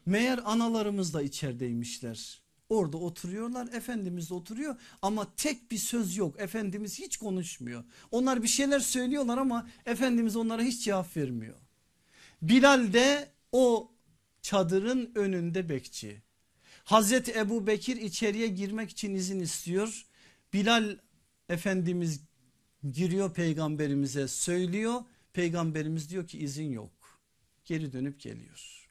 Meğer analarımız da içerideymişler. Orada oturuyorlar Efendimiz oturuyor ama tek bir söz yok Efendimiz hiç konuşmuyor. Onlar bir şeyler söylüyorlar ama Efendimiz onlara hiç cevap vermiyor. Bilal de o çadırın önünde bekçi. Hazreti Ebu Bekir içeriye girmek için izin istiyor. Bilal Efendimiz giriyor peygamberimize söylüyor. Peygamberimiz diyor ki izin yok geri dönüp geliyor.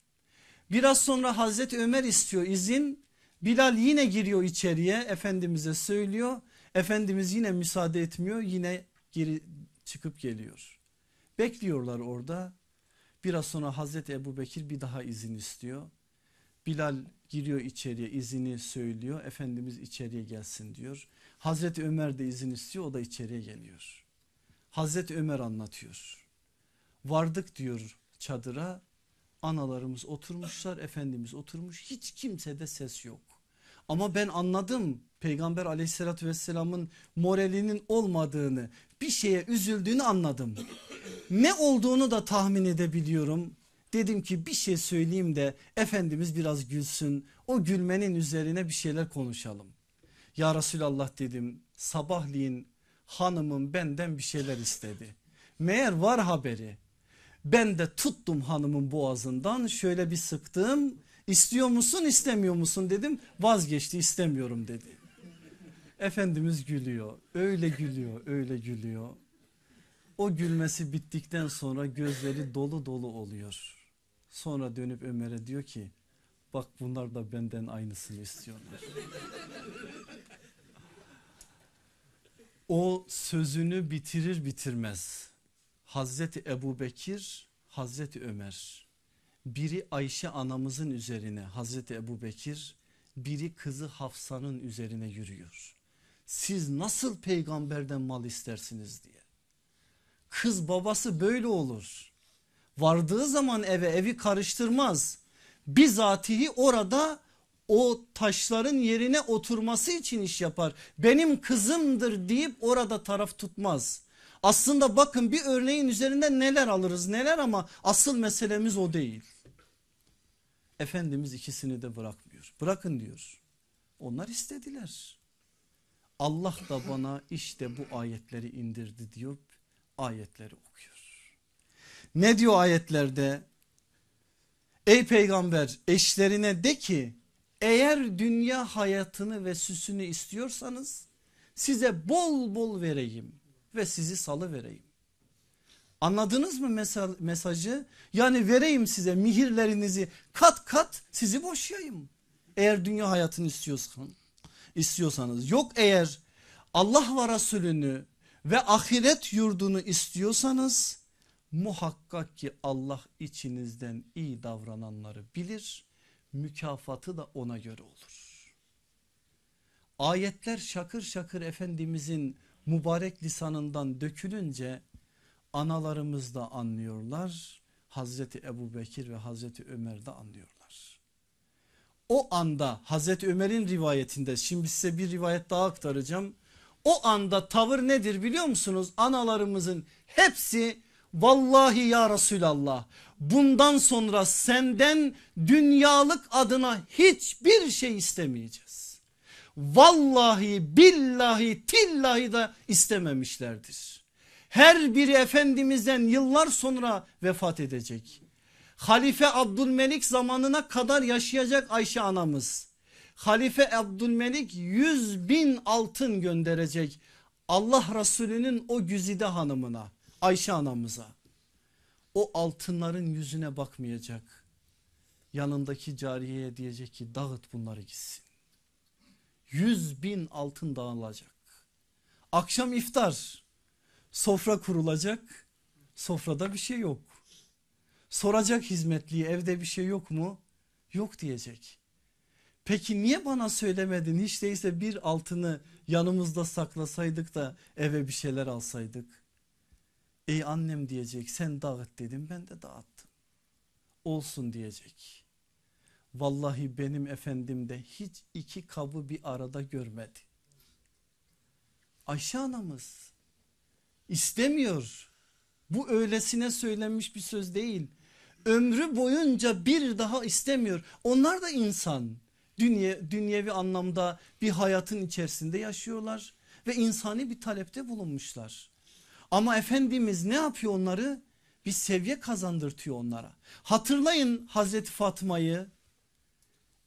Biraz sonra Hazreti Ömer istiyor izin Bilal yine giriyor içeriye Efendimiz'e söylüyor. Efendimiz yine müsaade etmiyor yine geri çıkıp geliyor. Bekliyorlar orada biraz sonra Hazreti Ebu Bekir bir daha izin istiyor. Bilal giriyor içeriye izini söylüyor Efendimiz içeriye gelsin diyor. Hazreti Ömer de izin istiyor o da içeriye geliyor. Hazreti Ömer anlatıyor. Vardık diyor çadıra analarımız oturmuşlar efendimiz oturmuş hiç kimsede ses yok. Ama ben anladım peygamber aleyhissalatü vesselamın moralinin olmadığını bir şeye üzüldüğünü anladım. Ne olduğunu da tahmin edebiliyorum. Dedim ki bir şey söyleyeyim de Efendimiz biraz gülsün o gülmenin üzerine bir şeyler konuşalım. Ya Resulallah dedim sabahleyin hanımım benden bir şeyler istedi. Meğer var haberi ben de tuttum hanımın boğazından şöyle bir sıktım İstiyor musun istemiyor musun dedim vazgeçti istemiyorum dedi. Efendimiz gülüyor öyle gülüyor öyle gülüyor. O gülmesi bittikten sonra gözleri dolu dolu oluyor. Sonra dönüp Ömer'e diyor ki bak bunlar da benden aynısını istiyorlar. o sözünü bitirir bitirmez Hazreti Ebu Bekir Hazreti Ömer biri Ayşe anamızın üzerine Hazreti Ebu Bekir biri kızı Hafsa'nın üzerine yürüyor. Siz nasıl peygamberden mal istersiniz diye. Kız babası böyle olur. Vardığı zaman eve evi karıştırmaz. Bizatihi orada o taşların yerine oturması için iş yapar. Benim kızımdır deyip orada taraf tutmaz. Aslında bakın bir örneğin üzerinde neler alırız neler ama asıl meselemiz o değil. Efendimiz ikisini de bırakmıyor. Bırakın diyor. Onlar istediler. Allah da bana işte bu ayetleri indirdi diyor. Ayetleri okuyor. Ne diyor ayetlerde? Ey peygamber eşlerine de ki eğer dünya hayatını ve süsünü istiyorsanız size bol bol vereyim ve sizi salı vereyim. Anladınız mı mesajı? Yani vereyim size mihirlerinizi kat kat sizi boşayayım. Eğer dünya hayatını istiyorsan, istiyorsanız yok eğer Allah ve Resulünü ve ahiret yurdunu istiyorsanız muhakkak ki Allah içinizden iyi davrananları bilir. Mükafatı da ona göre olur. Ayetler şakır şakır Efendimizin mübarek lisanından dökülünce analarımız da anlıyorlar. Hazreti Ebu Bekir ve Hazreti Ömer de anlıyorlar. O anda Hazreti Ömer'in rivayetinde şimdi size bir rivayet daha aktaracağım. O anda tavır nedir biliyor musunuz? Analarımızın hepsi vallahi ya Resulallah bundan sonra senden dünyalık adına hiçbir şey istemeyeceğiz. Vallahi billahi tillahi da istememişlerdir. Her biri Efendimiz'den yıllar sonra vefat edecek. Halife Abdülmelik zamanına kadar yaşayacak Ayşe anamız. Halife Abdülmelik 100 bin altın gönderecek Allah Resulü'nün o güzide hanımına Ayşe anamıza. O altınların yüzüne bakmayacak. Yanındaki cariyeye diyecek ki dağıt bunları gitsin. 100 bin altın dağılacak. Akşam iftar Sofra kurulacak. Sofrada bir şey yok. Soracak hizmetliği evde bir şey yok mu? Yok diyecek. Peki niye bana söylemedin? Hiç değilse bir altını yanımızda saklasaydık da eve bir şeyler alsaydık. Ey annem diyecek sen dağıt dedim ben de dağıttım. Olsun diyecek. Vallahi benim efendim de hiç iki kabı bir arada görmedi. Ayşe anamız istemiyor. Bu öylesine söylenmiş bir söz değil. Ömrü boyunca bir daha istemiyor. Onlar da insan. Dünya, dünyevi anlamda bir hayatın içerisinde yaşıyorlar ve insani bir talepte bulunmuşlar. Ama Efendimiz ne yapıyor onları? Bir seviye kazandırtıyor onlara. Hatırlayın Hazreti Fatma'yı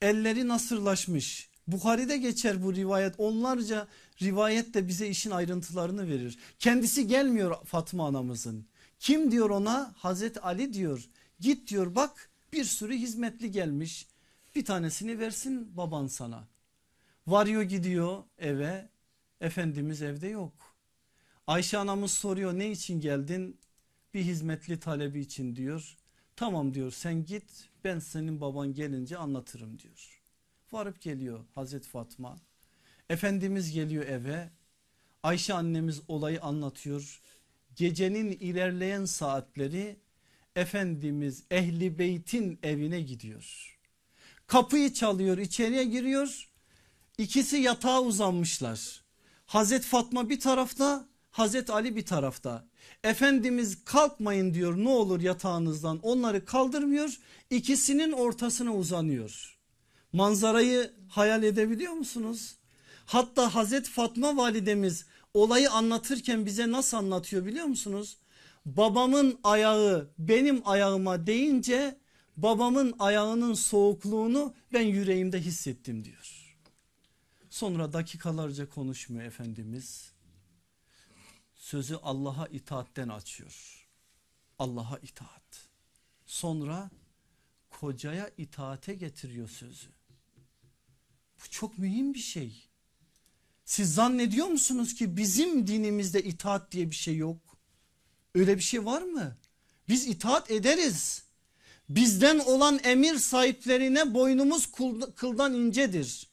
elleri nasırlaşmış Buhari'de geçer bu rivayet onlarca rivayet de bize işin ayrıntılarını verir. Kendisi gelmiyor Fatma anamızın. Kim diyor ona Hazreti Ali diyor git diyor bak bir sürü hizmetli gelmiş bir tanesini versin baban sana. Varıyor gidiyor eve Efendimiz evde yok. Ayşe anamız soruyor ne için geldin? Bir hizmetli talebi için diyor. Tamam diyor sen git ben senin baban gelince anlatırım diyor. Varıp geliyor Hazreti Fatma. Efendimiz geliyor eve. Ayşe annemiz olayı anlatıyor. Gecenin ilerleyen saatleri Efendimiz Ehli Beyt'in evine gidiyor. Kapıyı çalıyor içeriye giriyor. İkisi yatağa uzanmışlar. Hazret Fatma bir tarafta Hazret Ali bir tarafta. Efendimiz kalkmayın diyor ne olur yatağınızdan onları kaldırmıyor. İkisinin ortasına uzanıyor. Manzarayı hayal edebiliyor musunuz? Hatta Hazret Fatma validemiz olayı anlatırken bize nasıl anlatıyor biliyor musunuz? Babamın ayağı benim ayağıma deyince babamın ayağının soğukluğunu ben yüreğimde hissettim diyor. Sonra dakikalarca konuşmuyor Efendimiz. Sözü Allah'a itaatten açıyor. Allah'a itaat. Sonra kocaya itaate getiriyor sözü. Bu çok mühim bir şey. Siz zannediyor musunuz ki bizim dinimizde itaat diye bir şey yok? Öyle bir şey var mı? Biz itaat ederiz. Bizden olan emir sahiplerine boynumuz kıldan incedir.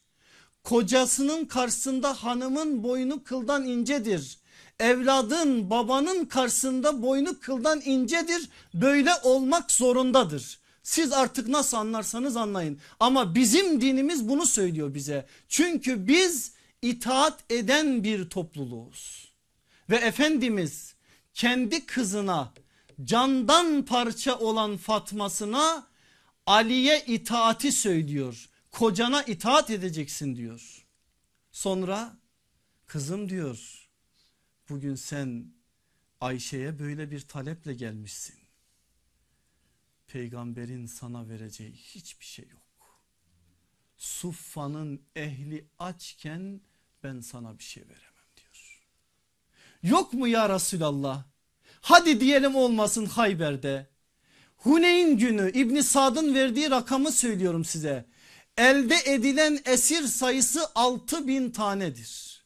Kocasının karşısında hanımın boynu kıldan incedir. Evladın babanın karşısında boynu kıldan incedir. Böyle olmak zorundadır. Siz artık nasıl anlarsanız anlayın ama bizim dinimiz bunu söylüyor bize. Çünkü biz itaat eden bir topluluğuz. Ve Efendimiz kendi kızına candan parça olan Fatmasına Ali'ye itaati söylüyor. Kocana itaat edeceksin diyor. Sonra kızım diyor bugün sen Ayşe'ye böyle bir taleple gelmişsin peygamberin sana vereceği hiçbir şey yok. Suffa'nın ehli açken ben sana bir şey veremem diyor. Yok mu ya Resulallah? Hadi diyelim olmasın Hayber'de. Huneyn günü İbn Sad'ın verdiği rakamı söylüyorum size. Elde edilen esir sayısı 6000 tanedir.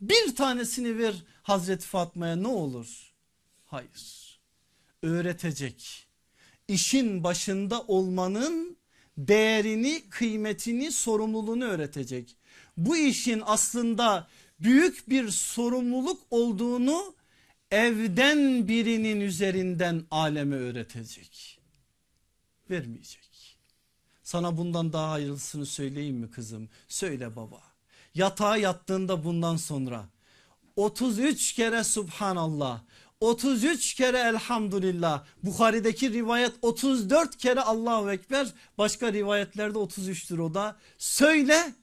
Bir tanesini ver Hazreti Fatma'ya ne olur? Hayır. Öğretecek işin başında olmanın değerini, kıymetini, sorumluluğunu öğretecek. Bu işin aslında büyük bir sorumluluk olduğunu evden birinin üzerinden aleme öğretecek. Vermeyecek. Sana bundan daha hayırlısını söyleyeyim mi kızım? Söyle baba. Yatağa yattığında bundan sonra 33 kere subhanallah, 33 kere elhamdülillah. Bukhari'deki rivayet 34 kere Allahu Ekber. Başka rivayetlerde 33'tür o da. Söyle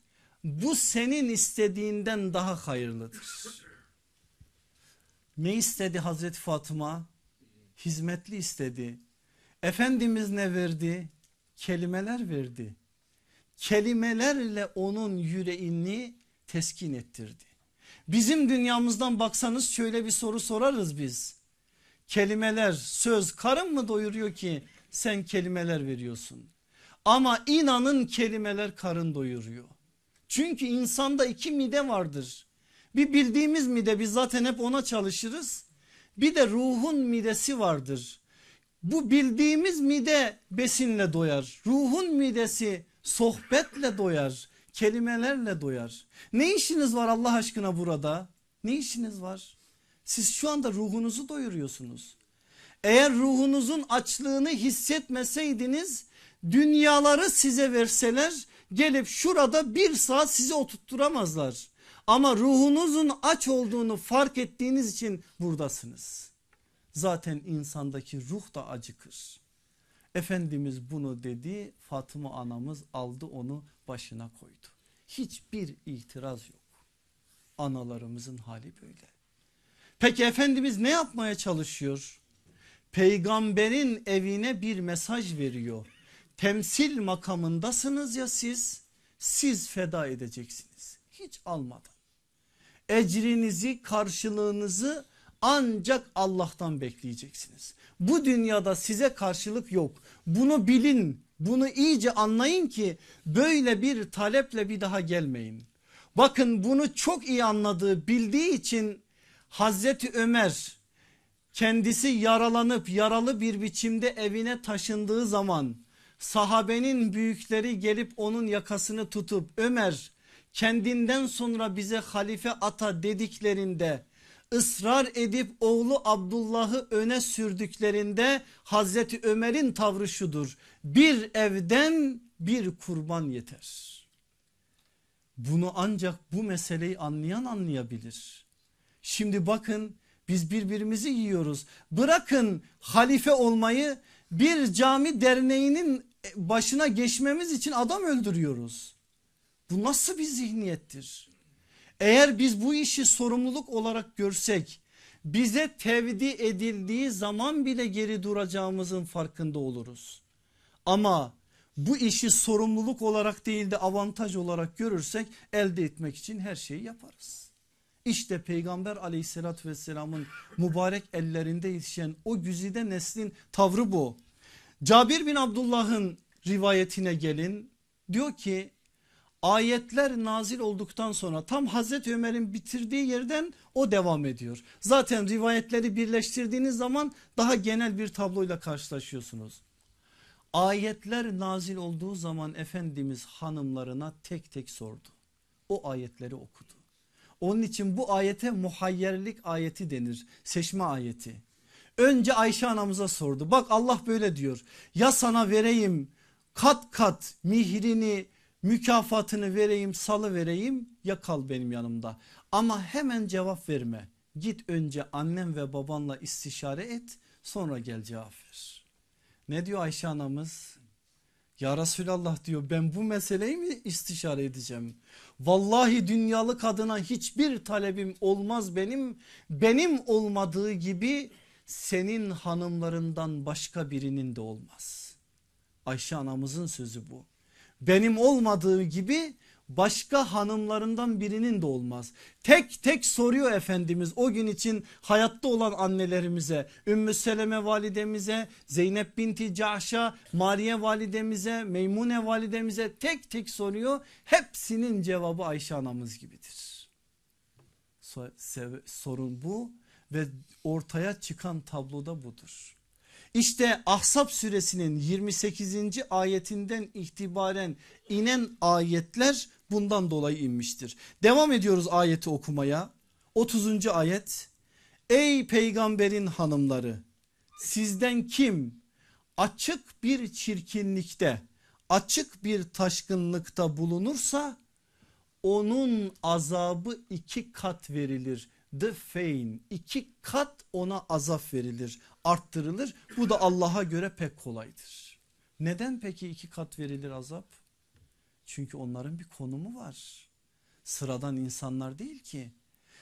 bu senin istediğinden daha hayırlıdır. Ne istedi Hazreti Fatıma? Hizmetli istedi. Efendimiz ne verdi? Kelimeler verdi. Kelimelerle onun yüreğini teskin ettirdi. Bizim dünyamızdan baksanız şöyle bir soru sorarız biz. Kelimeler söz karın mı doyuruyor ki sen kelimeler veriyorsun? Ama inanın kelimeler karın doyuruyor. Çünkü insanda iki mide vardır. Bir bildiğimiz mide biz zaten hep ona çalışırız. Bir de ruhun midesi vardır. Bu bildiğimiz mide besinle doyar. Ruhun midesi sohbetle doyar kelimelerle doyar. Ne işiniz var Allah aşkına burada? Ne işiniz var? Siz şu anda ruhunuzu doyuruyorsunuz. Eğer ruhunuzun açlığını hissetmeseydiniz dünyaları size verseler gelip şurada bir saat sizi oturtturamazlar. Ama ruhunuzun aç olduğunu fark ettiğiniz için buradasınız. Zaten insandaki ruh da acıkır. Efendimiz bunu dedi Fatıma anamız aldı onu başına koydu. Hiçbir itiraz yok. Analarımızın hali böyle. Peki Efendimiz ne yapmaya çalışıyor? Peygamberin evine bir mesaj veriyor. Temsil makamındasınız ya siz, siz feda edeceksiniz. Hiç almadan. Ecrinizi karşılığınızı ancak Allah'tan bekleyeceksiniz. Bu dünyada size karşılık yok. Bunu bilin bunu iyice anlayın ki böyle bir taleple bir daha gelmeyin. Bakın bunu çok iyi anladığı bildiği için Hazreti Ömer kendisi yaralanıp yaralı bir biçimde evine taşındığı zaman sahabenin büyükleri gelip onun yakasını tutup Ömer kendinden sonra bize halife ata dediklerinde ısrar edip oğlu Abdullah'ı öne sürdüklerinde Hazreti Ömer'in tavrı şudur. Bir evden bir kurban yeter. Bunu ancak bu meseleyi anlayan anlayabilir. Şimdi bakın biz birbirimizi yiyoruz. Bırakın halife olmayı bir cami derneğinin başına geçmemiz için adam öldürüyoruz. Bu nasıl bir zihniyettir? Eğer biz bu işi sorumluluk olarak görsek bize tevdi edildiği zaman bile geri duracağımızın farkında oluruz. Ama bu işi sorumluluk olarak değil de avantaj olarak görürsek elde etmek için her şeyi yaparız. İşte peygamber aleyhissalatü vesselamın mübarek ellerinde yetişen o güzide neslin tavrı bu. Cabir bin Abdullah'ın rivayetine gelin diyor ki ayetler nazil olduktan sonra tam Hazreti Ömer'in bitirdiği yerden o devam ediyor. Zaten rivayetleri birleştirdiğiniz zaman daha genel bir tabloyla karşılaşıyorsunuz. Ayetler nazil olduğu zaman Efendimiz hanımlarına tek tek sordu. O ayetleri okudu. Onun için bu ayete muhayyerlik ayeti denir seçme ayeti. Önce Ayşe anamıza sordu bak Allah böyle diyor ya sana vereyim kat kat mihrini mükafatını vereyim salı vereyim ya kal benim yanımda. Ama hemen cevap verme git önce annem ve babanla istişare et sonra gel cevap ver. Ne diyor Ayşe anamız? Ya Resulallah diyor ben bu meseleyi mi istişare edeceğim? Vallahi dünyalık adına hiçbir talebim olmaz benim. Benim olmadığı gibi senin hanımlarından başka birinin de olmaz. Ayşe anamızın sözü bu. Benim olmadığı gibi başka hanımlarından birinin de olmaz. Tek tek soruyor Efendimiz o gün için hayatta olan annelerimize Ümmü Seleme validemize Zeynep binti Cahşa Mariye validemize Meymune validemize tek tek soruyor. Hepsinin cevabı Ayşe anamız gibidir. Sorun bu ve ortaya çıkan tabloda budur. İşte ahsap suresinin 28. ayetinden itibaren inen ayetler bundan dolayı inmiştir. Devam ediyoruz ayeti okumaya. 30. ayet. Ey peygamberin hanımları sizden kim açık bir çirkinlikte açık bir taşkınlıkta bulunursa onun azabı iki kat verilir. The fein iki kat ona azap verilir arttırılır bu da Allah'a göre pek kolaydır. Neden peki iki kat verilir azap? Çünkü onların bir konumu var sıradan insanlar değil ki.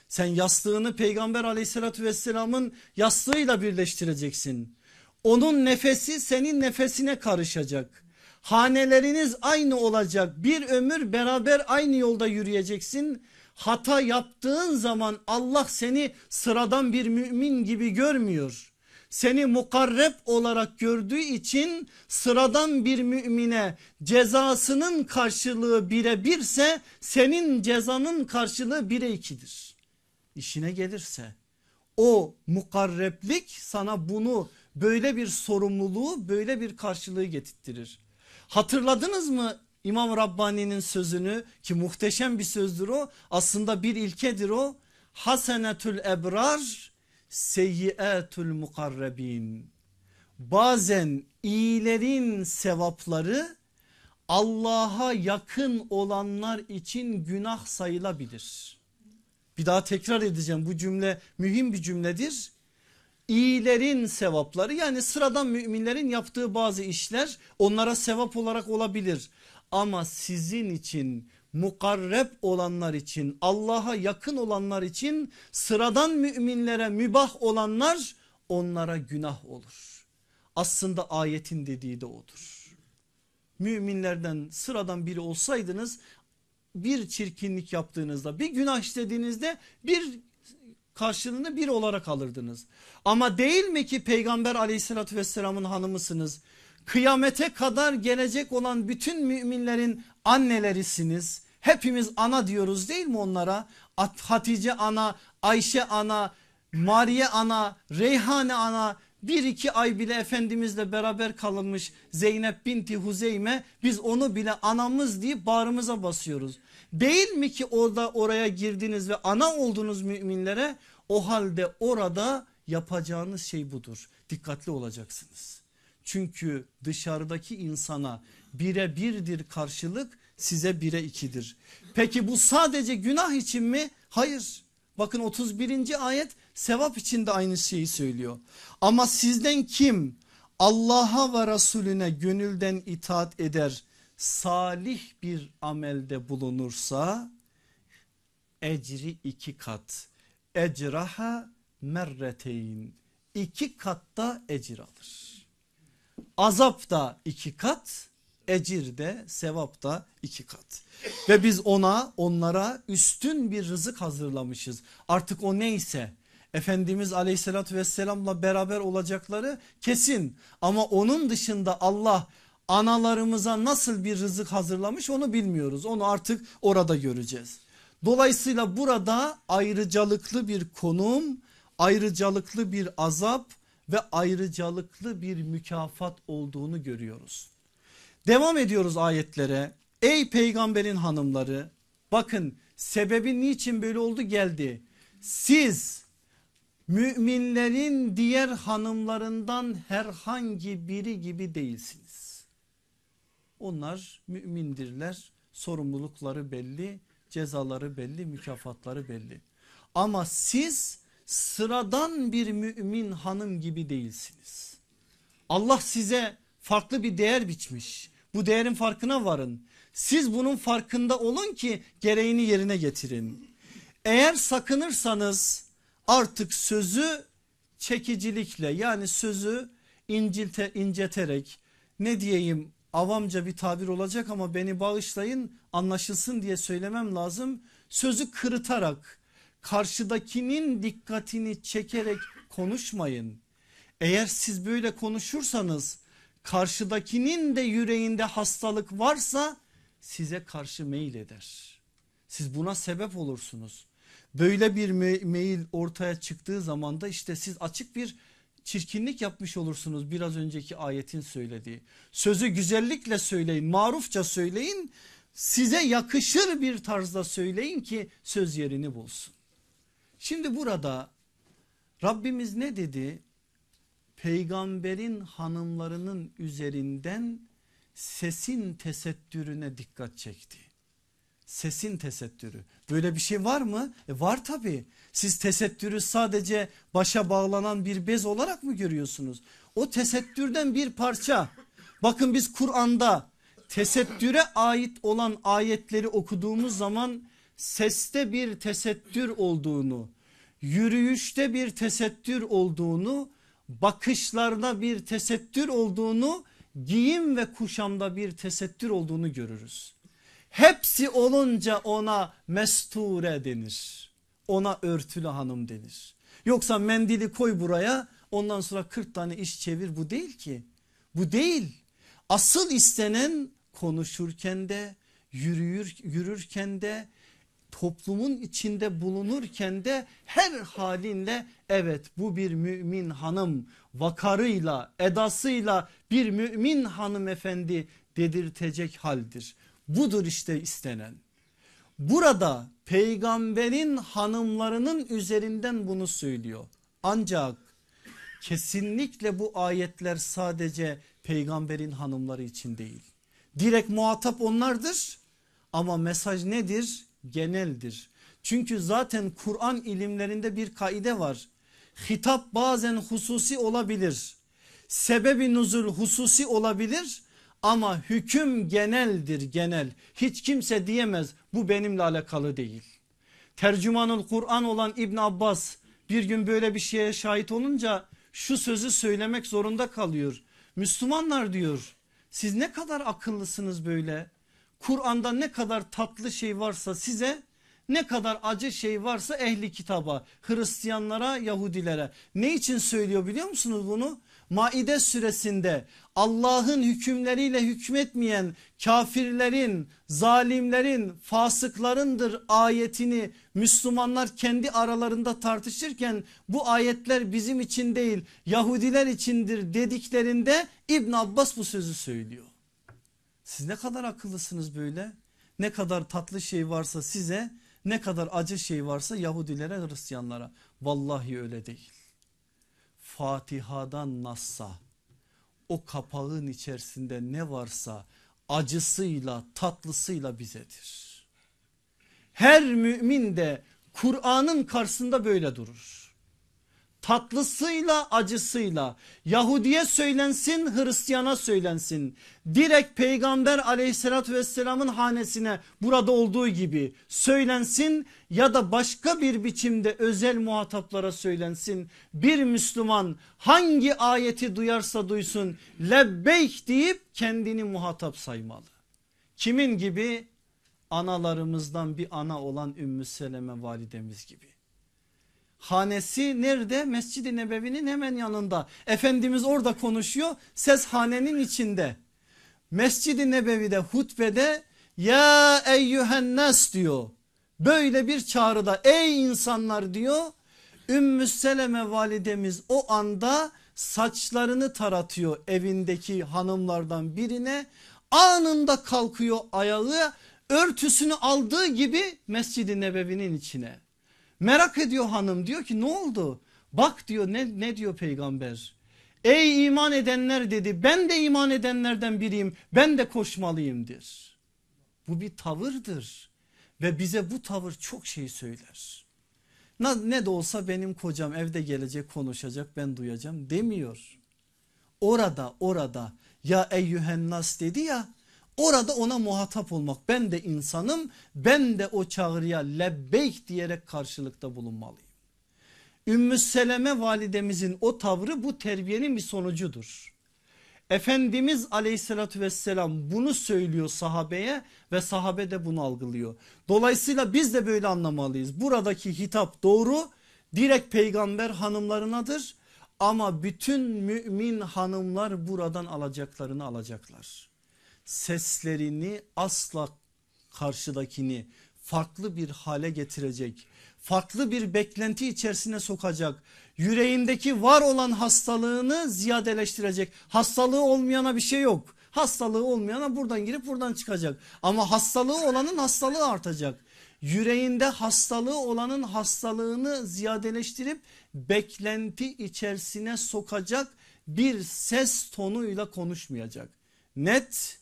Sen yastığını peygamber aleyhissalatü vesselamın yastığıyla birleştireceksin. Onun nefesi senin nefesine karışacak. Haneleriniz aynı olacak bir ömür beraber aynı yolda yürüyeceksin Hata yaptığın zaman Allah seni sıradan bir mümin gibi görmüyor. Seni mukarreb olarak gördüğü için sıradan bir mümine cezasının karşılığı bire birse senin cezanın karşılığı bire ikidir. İşine gelirse o mukarreblik sana bunu böyle bir sorumluluğu böyle bir karşılığı getirttirir. Hatırladınız mı İmam Rabbani'nin sözünü ki muhteşem bir sözdür o aslında bir ilkedir o. Hasenetül ebrar seyyiatül mukarrebin. Bazen iyilerin sevapları Allah'a yakın olanlar için günah sayılabilir. Bir daha tekrar edeceğim bu cümle mühim bir cümledir. İyilerin sevapları yani sıradan müminlerin yaptığı bazı işler onlara sevap olarak olabilir ama sizin için mukarreb olanlar için Allah'a yakın olanlar için sıradan müminlere mübah olanlar onlara günah olur. Aslında ayetin dediği de odur. Müminlerden sıradan biri olsaydınız bir çirkinlik yaptığınızda bir günah işlediğinizde bir karşılığını bir olarak alırdınız. Ama değil mi ki peygamber aleyhissalatü vesselamın hanımısınız kıyamete kadar gelecek olan bütün müminlerin annelerisiniz. Hepimiz ana diyoruz değil mi onlara? Hatice ana, Ayşe ana, Mariye ana, Reyhane ana bir iki ay bile Efendimizle beraber kalınmış Zeynep binti Huzeyme biz onu bile anamız deyip bağrımıza basıyoruz. Değil mi ki orada oraya girdiniz ve ana oldunuz müminlere o halde orada yapacağınız şey budur. Dikkatli olacaksınız. Çünkü dışarıdaki insana bire birdir karşılık size bire ikidir. Peki bu sadece günah için mi? Hayır. Bakın 31. ayet sevap için de aynı şeyi söylüyor. Ama sizden kim Allah'a ve Resulüne gönülden itaat eder salih bir amelde bulunursa ecri iki kat ecraha merreteyn iki katta ecir alır azap da iki kat ecir de sevap da iki kat. Ve biz ona onlara üstün bir rızık hazırlamışız. Artık o neyse Efendimiz aleyhissalatü vesselamla beraber olacakları kesin. Ama onun dışında Allah analarımıza nasıl bir rızık hazırlamış onu bilmiyoruz. Onu artık orada göreceğiz. Dolayısıyla burada ayrıcalıklı bir konum, ayrıcalıklı bir azap ve ayrıcalıklı bir mükafat olduğunu görüyoruz. Devam ediyoruz ayetlere. Ey peygamberin hanımları bakın sebebi niçin böyle oldu geldi. Siz müminlerin diğer hanımlarından herhangi biri gibi değilsiniz. Onlar mümindirler sorumlulukları belli cezaları belli mükafatları belli. Ama siz sıradan bir mümin hanım gibi değilsiniz. Allah size farklı bir değer biçmiş. Bu değerin farkına varın. Siz bunun farkında olun ki gereğini yerine getirin. Eğer sakınırsanız artık sözü çekicilikle yani sözü incilte, inceterek ne diyeyim avamca bir tabir olacak ama beni bağışlayın anlaşılsın diye söylemem lazım. Sözü kırıtarak karşıdakinin dikkatini çekerek konuşmayın. Eğer siz böyle konuşursanız karşıdakinin de yüreğinde hastalık varsa size karşı meyil eder. Siz buna sebep olursunuz. Böyle bir me meyil ortaya çıktığı zaman da işte siz açık bir çirkinlik yapmış olursunuz biraz önceki ayetin söylediği. Sözü güzellikle söyleyin, marufça söyleyin. Size yakışır bir tarzda söyleyin ki söz yerini bulsun. Şimdi burada Rabbimiz ne dedi? Peygamberin hanımlarının üzerinden sesin tesettürüne dikkat çekti. Sesin tesettürü böyle bir şey var mı? E var tabi siz tesettürü sadece başa bağlanan bir bez olarak mı görüyorsunuz? O tesettürden bir parça bakın biz Kur'an'da tesettüre ait olan ayetleri okuduğumuz zaman seste bir tesettür olduğunu yürüyüşte bir tesettür olduğunu, bakışlarda bir tesettür olduğunu, giyim ve kuşamda bir tesettür olduğunu görürüz. Hepsi olunca ona mesture denir. Ona örtülü hanım denir. Yoksa mendili koy buraya ondan sonra 40 tane iş çevir bu değil ki. Bu değil. Asıl istenen konuşurken de yürüyür yürürken de toplumun içinde bulunurken de her halinde evet bu bir mümin hanım vakarıyla edasıyla bir mümin hanımefendi dedirtecek haldir. Budur işte istenen. Burada peygamberin hanımlarının üzerinden bunu söylüyor. Ancak kesinlikle bu ayetler sadece peygamberin hanımları için değil. Direkt muhatap onlardır ama mesaj nedir? geneldir. Çünkü zaten Kur'an ilimlerinde bir kaide var. Hitap bazen hususi olabilir. Sebebi nuzul hususi olabilir ama hüküm geneldir genel. Hiç kimse diyemez bu benimle alakalı değil. Tercümanul Kur'an olan İbn Abbas bir gün böyle bir şeye şahit olunca şu sözü söylemek zorunda kalıyor. Müslümanlar diyor siz ne kadar akıllısınız böyle Kur'an'da ne kadar tatlı şey varsa size ne kadar acı şey varsa ehli kitaba Hristiyanlara Yahudilere ne için söylüyor biliyor musunuz bunu? Maide suresinde Allah'ın hükümleriyle hükmetmeyen kafirlerin, zalimlerin, fasıklarındır ayetini Müslümanlar kendi aralarında tartışırken bu ayetler bizim için değil Yahudiler içindir dediklerinde İbn Abbas bu sözü söylüyor. Siz ne kadar akıllısınız böyle. Ne kadar tatlı şey varsa size ne kadar acı şey varsa Yahudilere Hristiyanlara. Vallahi öyle değil. Fatiha'dan Nass'a o kapağın içerisinde ne varsa acısıyla tatlısıyla bizedir. Her mümin de Kur'an'ın karşısında böyle durur tatlısıyla acısıyla Yahudi'ye söylensin Hristiyan'a söylensin direkt peygamber aleyhissalatü vesselamın hanesine burada olduğu gibi söylensin ya da başka bir biçimde özel muhataplara söylensin bir Müslüman hangi ayeti duyarsa duysun lebbeyk deyip kendini muhatap saymalı kimin gibi analarımızdan bir ana olan Ümmü Seleme validemiz gibi Hanesi nerede? Mescid-i Nebevi'nin hemen yanında. Efendimiz orada konuşuyor. Ses hanenin içinde. Mescid-i Nebevi'de hutbede ya eyyühen nas diyor. Böyle bir çağrıda ey insanlar diyor. Ümmü Seleme validemiz o anda saçlarını taratıyor evindeki hanımlardan birine. Anında kalkıyor ayağı örtüsünü aldığı gibi Mescid-i Nebevi'nin içine. Merak ediyor hanım diyor ki ne oldu? Bak diyor ne, ne diyor peygamber? Ey iman edenler dedi ben de iman edenlerden biriyim ben de koşmalıyımdır. Bu bir tavırdır ve bize bu tavır çok şey söyler. Ne, ne de olsa benim kocam evde gelecek konuşacak ben duyacağım demiyor. Orada orada ya eyyühennas dedi ya Orada ona muhatap olmak ben de insanım ben de o çağrıya lebbeyk diyerek karşılıkta bulunmalıyım. Ümmü Seleme validemizin o tavrı bu terbiyenin bir sonucudur. Efendimiz aleyhissalatü vesselam bunu söylüyor sahabeye ve sahabe de bunu algılıyor. Dolayısıyla biz de böyle anlamalıyız. Buradaki hitap doğru direkt peygamber hanımlarınadır ama bütün mümin hanımlar buradan alacaklarını alacaklar seslerini asla karşıdakini farklı bir hale getirecek, farklı bir beklenti içerisine sokacak, yüreğindeki var olan hastalığını ziyadeleştirecek. Hastalığı olmayana bir şey yok. Hastalığı olmayana buradan girip buradan çıkacak. Ama hastalığı olanın hastalığı artacak. Yüreğinde hastalığı olanın hastalığını ziyadeleştirip beklenti içerisine sokacak bir ses tonuyla konuşmayacak. Net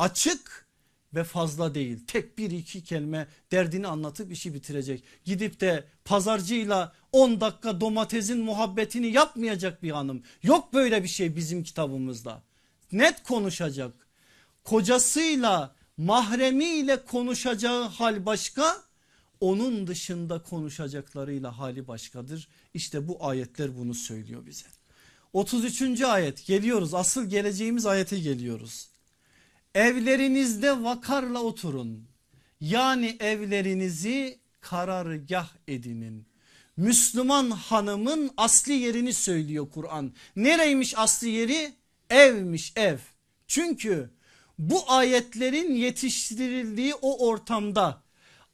açık ve fazla değil. Tek bir iki kelime derdini anlatıp işi bitirecek. Gidip de pazarcıyla 10 dakika domatesin muhabbetini yapmayacak bir hanım. Yok böyle bir şey bizim kitabımızda. Net konuşacak. Kocasıyla mahremiyle konuşacağı hal başka onun dışında konuşacaklarıyla hali başkadır. İşte bu ayetler bunu söylüyor bize. 33. ayet geliyoruz asıl geleceğimiz ayete geliyoruz. Evlerinizde vakarla oturun. Yani evlerinizi karargah edinin. Müslüman hanımın asli yerini söylüyor Kur'an. Nereymiş asli yeri? Evmiş ev. Çünkü bu ayetlerin yetiştirildiği o ortamda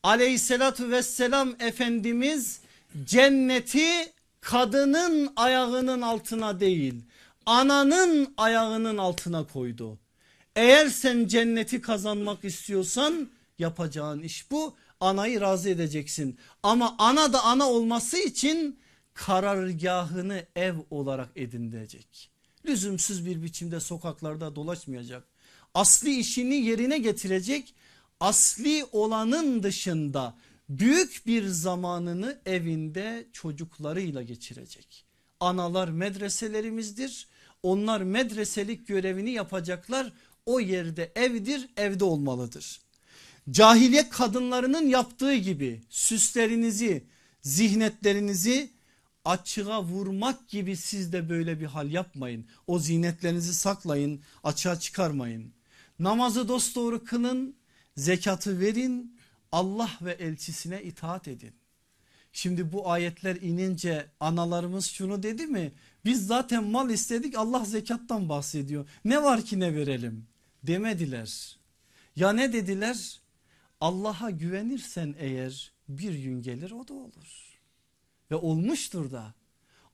aleyhissalatü vesselam Efendimiz cenneti kadının ayağının altına değil ananın ayağının altına koydu. Eğer sen cenneti kazanmak istiyorsan yapacağın iş bu. Anayı razı edeceksin. Ama ana da ana olması için karargahını ev olarak edinecek. Lüzumsuz bir biçimde sokaklarda dolaşmayacak. Asli işini yerine getirecek. Asli olanın dışında büyük bir zamanını evinde çocuklarıyla geçirecek. Analar medreselerimizdir. Onlar medreselik görevini yapacaklar o yerde evdir evde olmalıdır. Cahiliye kadınlarının yaptığı gibi süslerinizi zihnetlerinizi açığa vurmak gibi siz de böyle bir hal yapmayın. O zihnetlerinizi saklayın açığa çıkarmayın. Namazı dosdoğru kılın zekatı verin Allah ve elçisine itaat edin. Şimdi bu ayetler inince analarımız şunu dedi mi? Biz zaten mal istedik Allah zekattan bahsediyor. Ne var ki ne verelim? demediler. Ya ne dediler? Allah'a güvenirsen eğer bir gün gelir o da olur. Ve olmuştur da.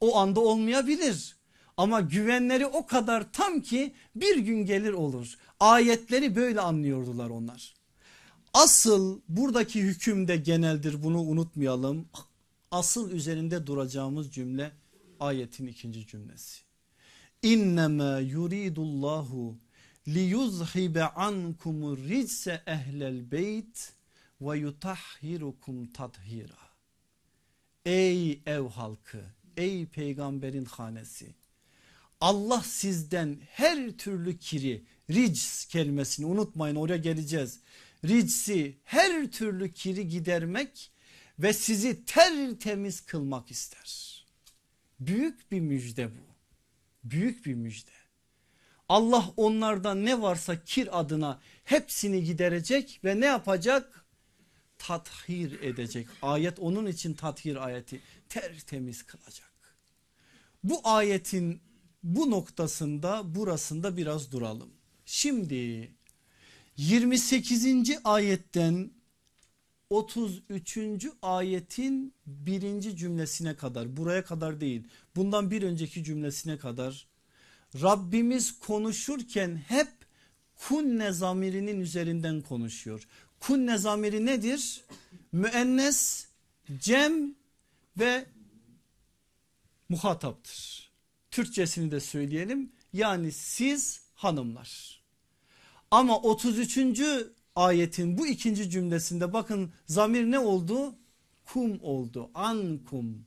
O anda olmayabilir. Ama güvenleri o kadar tam ki bir gün gelir olur. Ayetleri böyle anlıyordular onlar. Asıl buradaki hükümde geneldir bunu unutmayalım. Asıl üzerinde duracağımız cümle ayetin ikinci cümlesi. İnneme yuridullahu liyuzhibe ankumur rizse ehlel beyt ve yutahhirukum tathira. Ey ev halkı, ey peygamberin hanesi. Allah sizden her türlü kiri, rics kelimesini unutmayın oraya geleceğiz. Ricsi her türlü kiri gidermek ve sizi tertemiz kılmak ister. Büyük bir müjde bu. Büyük bir müjde. Allah onlardan ne varsa kir adına hepsini giderecek ve ne yapacak? Tathir edecek. Ayet onun için tathir ayeti tertemiz kılacak. Bu ayetin bu noktasında burasında biraz duralım. Şimdi 28. ayetten 33. ayetin birinci cümlesine kadar buraya kadar değil bundan bir önceki cümlesine kadar Rabbimiz konuşurken hep kunne zamirinin üzerinden konuşuyor. Kunne zamiri nedir? Müennes, cem ve muhataptır. Türkçesini de söyleyelim. Yani siz hanımlar. Ama 33. ayetin bu ikinci cümlesinde bakın zamir ne oldu? Kum oldu. Ankum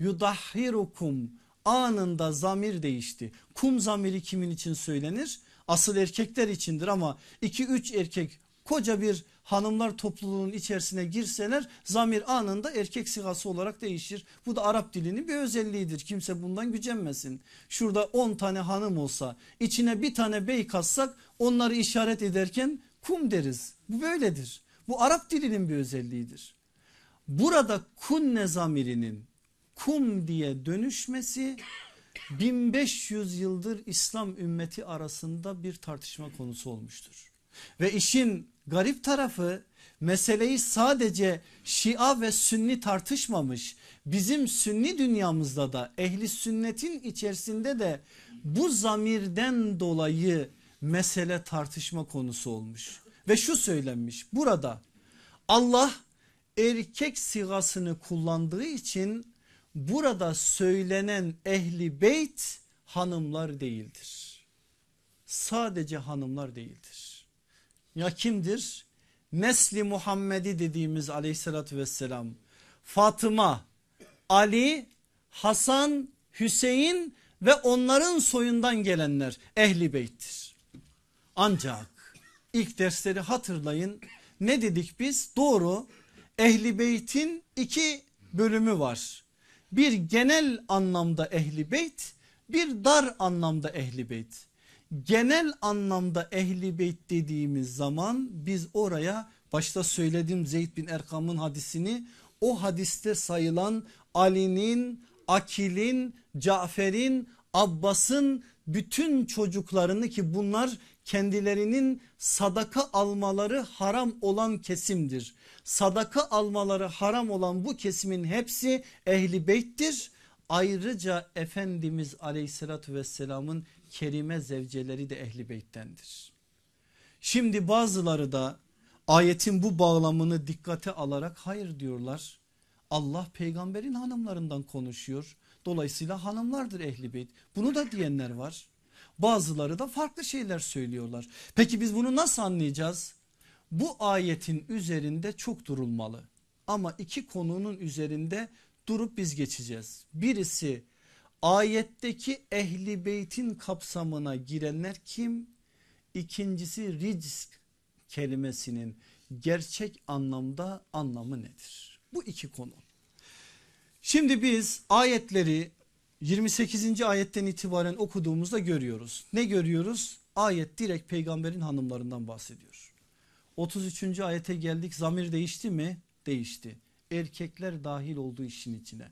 yudahhirukum anında zamir değişti. Kum zamiri kimin için söylenir? Asıl erkekler içindir ama 2-3 erkek koca bir hanımlar topluluğunun içerisine girseler zamir anında erkek sigası olarak değişir. Bu da Arap dilinin bir özelliğidir. Kimse bundan gücenmesin. Şurada 10 tane hanım olsa içine bir tane bey katsak onları işaret ederken kum deriz. Bu böyledir. Bu Arap dilinin bir özelliğidir. Burada kunne zamirinin kum diye dönüşmesi 1500 yıldır İslam ümmeti arasında bir tartışma konusu olmuştur. Ve işin garip tarafı meseleyi sadece Şia ve Sünni tartışmamış. Bizim Sünni dünyamızda da ehli sünnetin içerisinde de bu zamirden dolayı mesele tartışma konusu olmuş. Ve şu söylenmiş burada Allah erkek sigasını kullandığı için burada söylenen ehli beyt hanımlar değildir. Sadece hanımlar değildir. Ya kimdir? Nesli Muhammedi dediğimiz aleyhissalatü vesselam Fatıma, Ali, Hasan, Hüseyin ve onların soyundan gelenler ehli beyttir. Ancak ilk dersleri hatırlayın ne dedik biz? Doğru ehli beytin iki bölümü var bir genel anlamda ehli beyt bir dar anlamda ehli beyt. Genel anlamda ehli beyt dediğimiz zaman biz oraya başta söyledim Zeyd bin Erkam'ın hadisini o hadiste sayılan Ali'nin, Akil'in, Cafer'in, Abbas'ın bütün çocuklarını ki bunlar kendilerinin sadaka almaları haram olan kesimdir. Sadaka almaları haram olan bu kesimin hepsi ehli beyttir. Ayrıca Efendimiz aleyhissalatü vesselamın kerime zevceleri de ehli beyttendir. Şimdi bazıları da ayetin bu bağlamını dikkate alarak hayır diyorlar. Allah peygamberin hanımlarından konuşuyor. Dolayısıyla hanımlardır ehli beyt. Bunu da diyenler var. Bazıları da farklı şeyler söylüyorlar. Peki biz bunu nasıl anlayacağız? Bu ayetin üzerinde çok durulmalı. Ama iki konunun üzerinde durup biz geçeceğiz. Birisi ayetteki ehli beytin kapsamına girenler kim? İkincisi risk kelimesinin gerçek anlamda anlamı nedir? Bu iki konu. Şimdi biz ayetleri 28. ayetten itibaren okuduğumuzda görüyoruz. Ne görüyoruz? Ayet direkt peygamberin hanımlarından bahsediyor. 33. ayete geldik zamir değişti mi? Değişti. Erkekler dahil olduğu işin içine.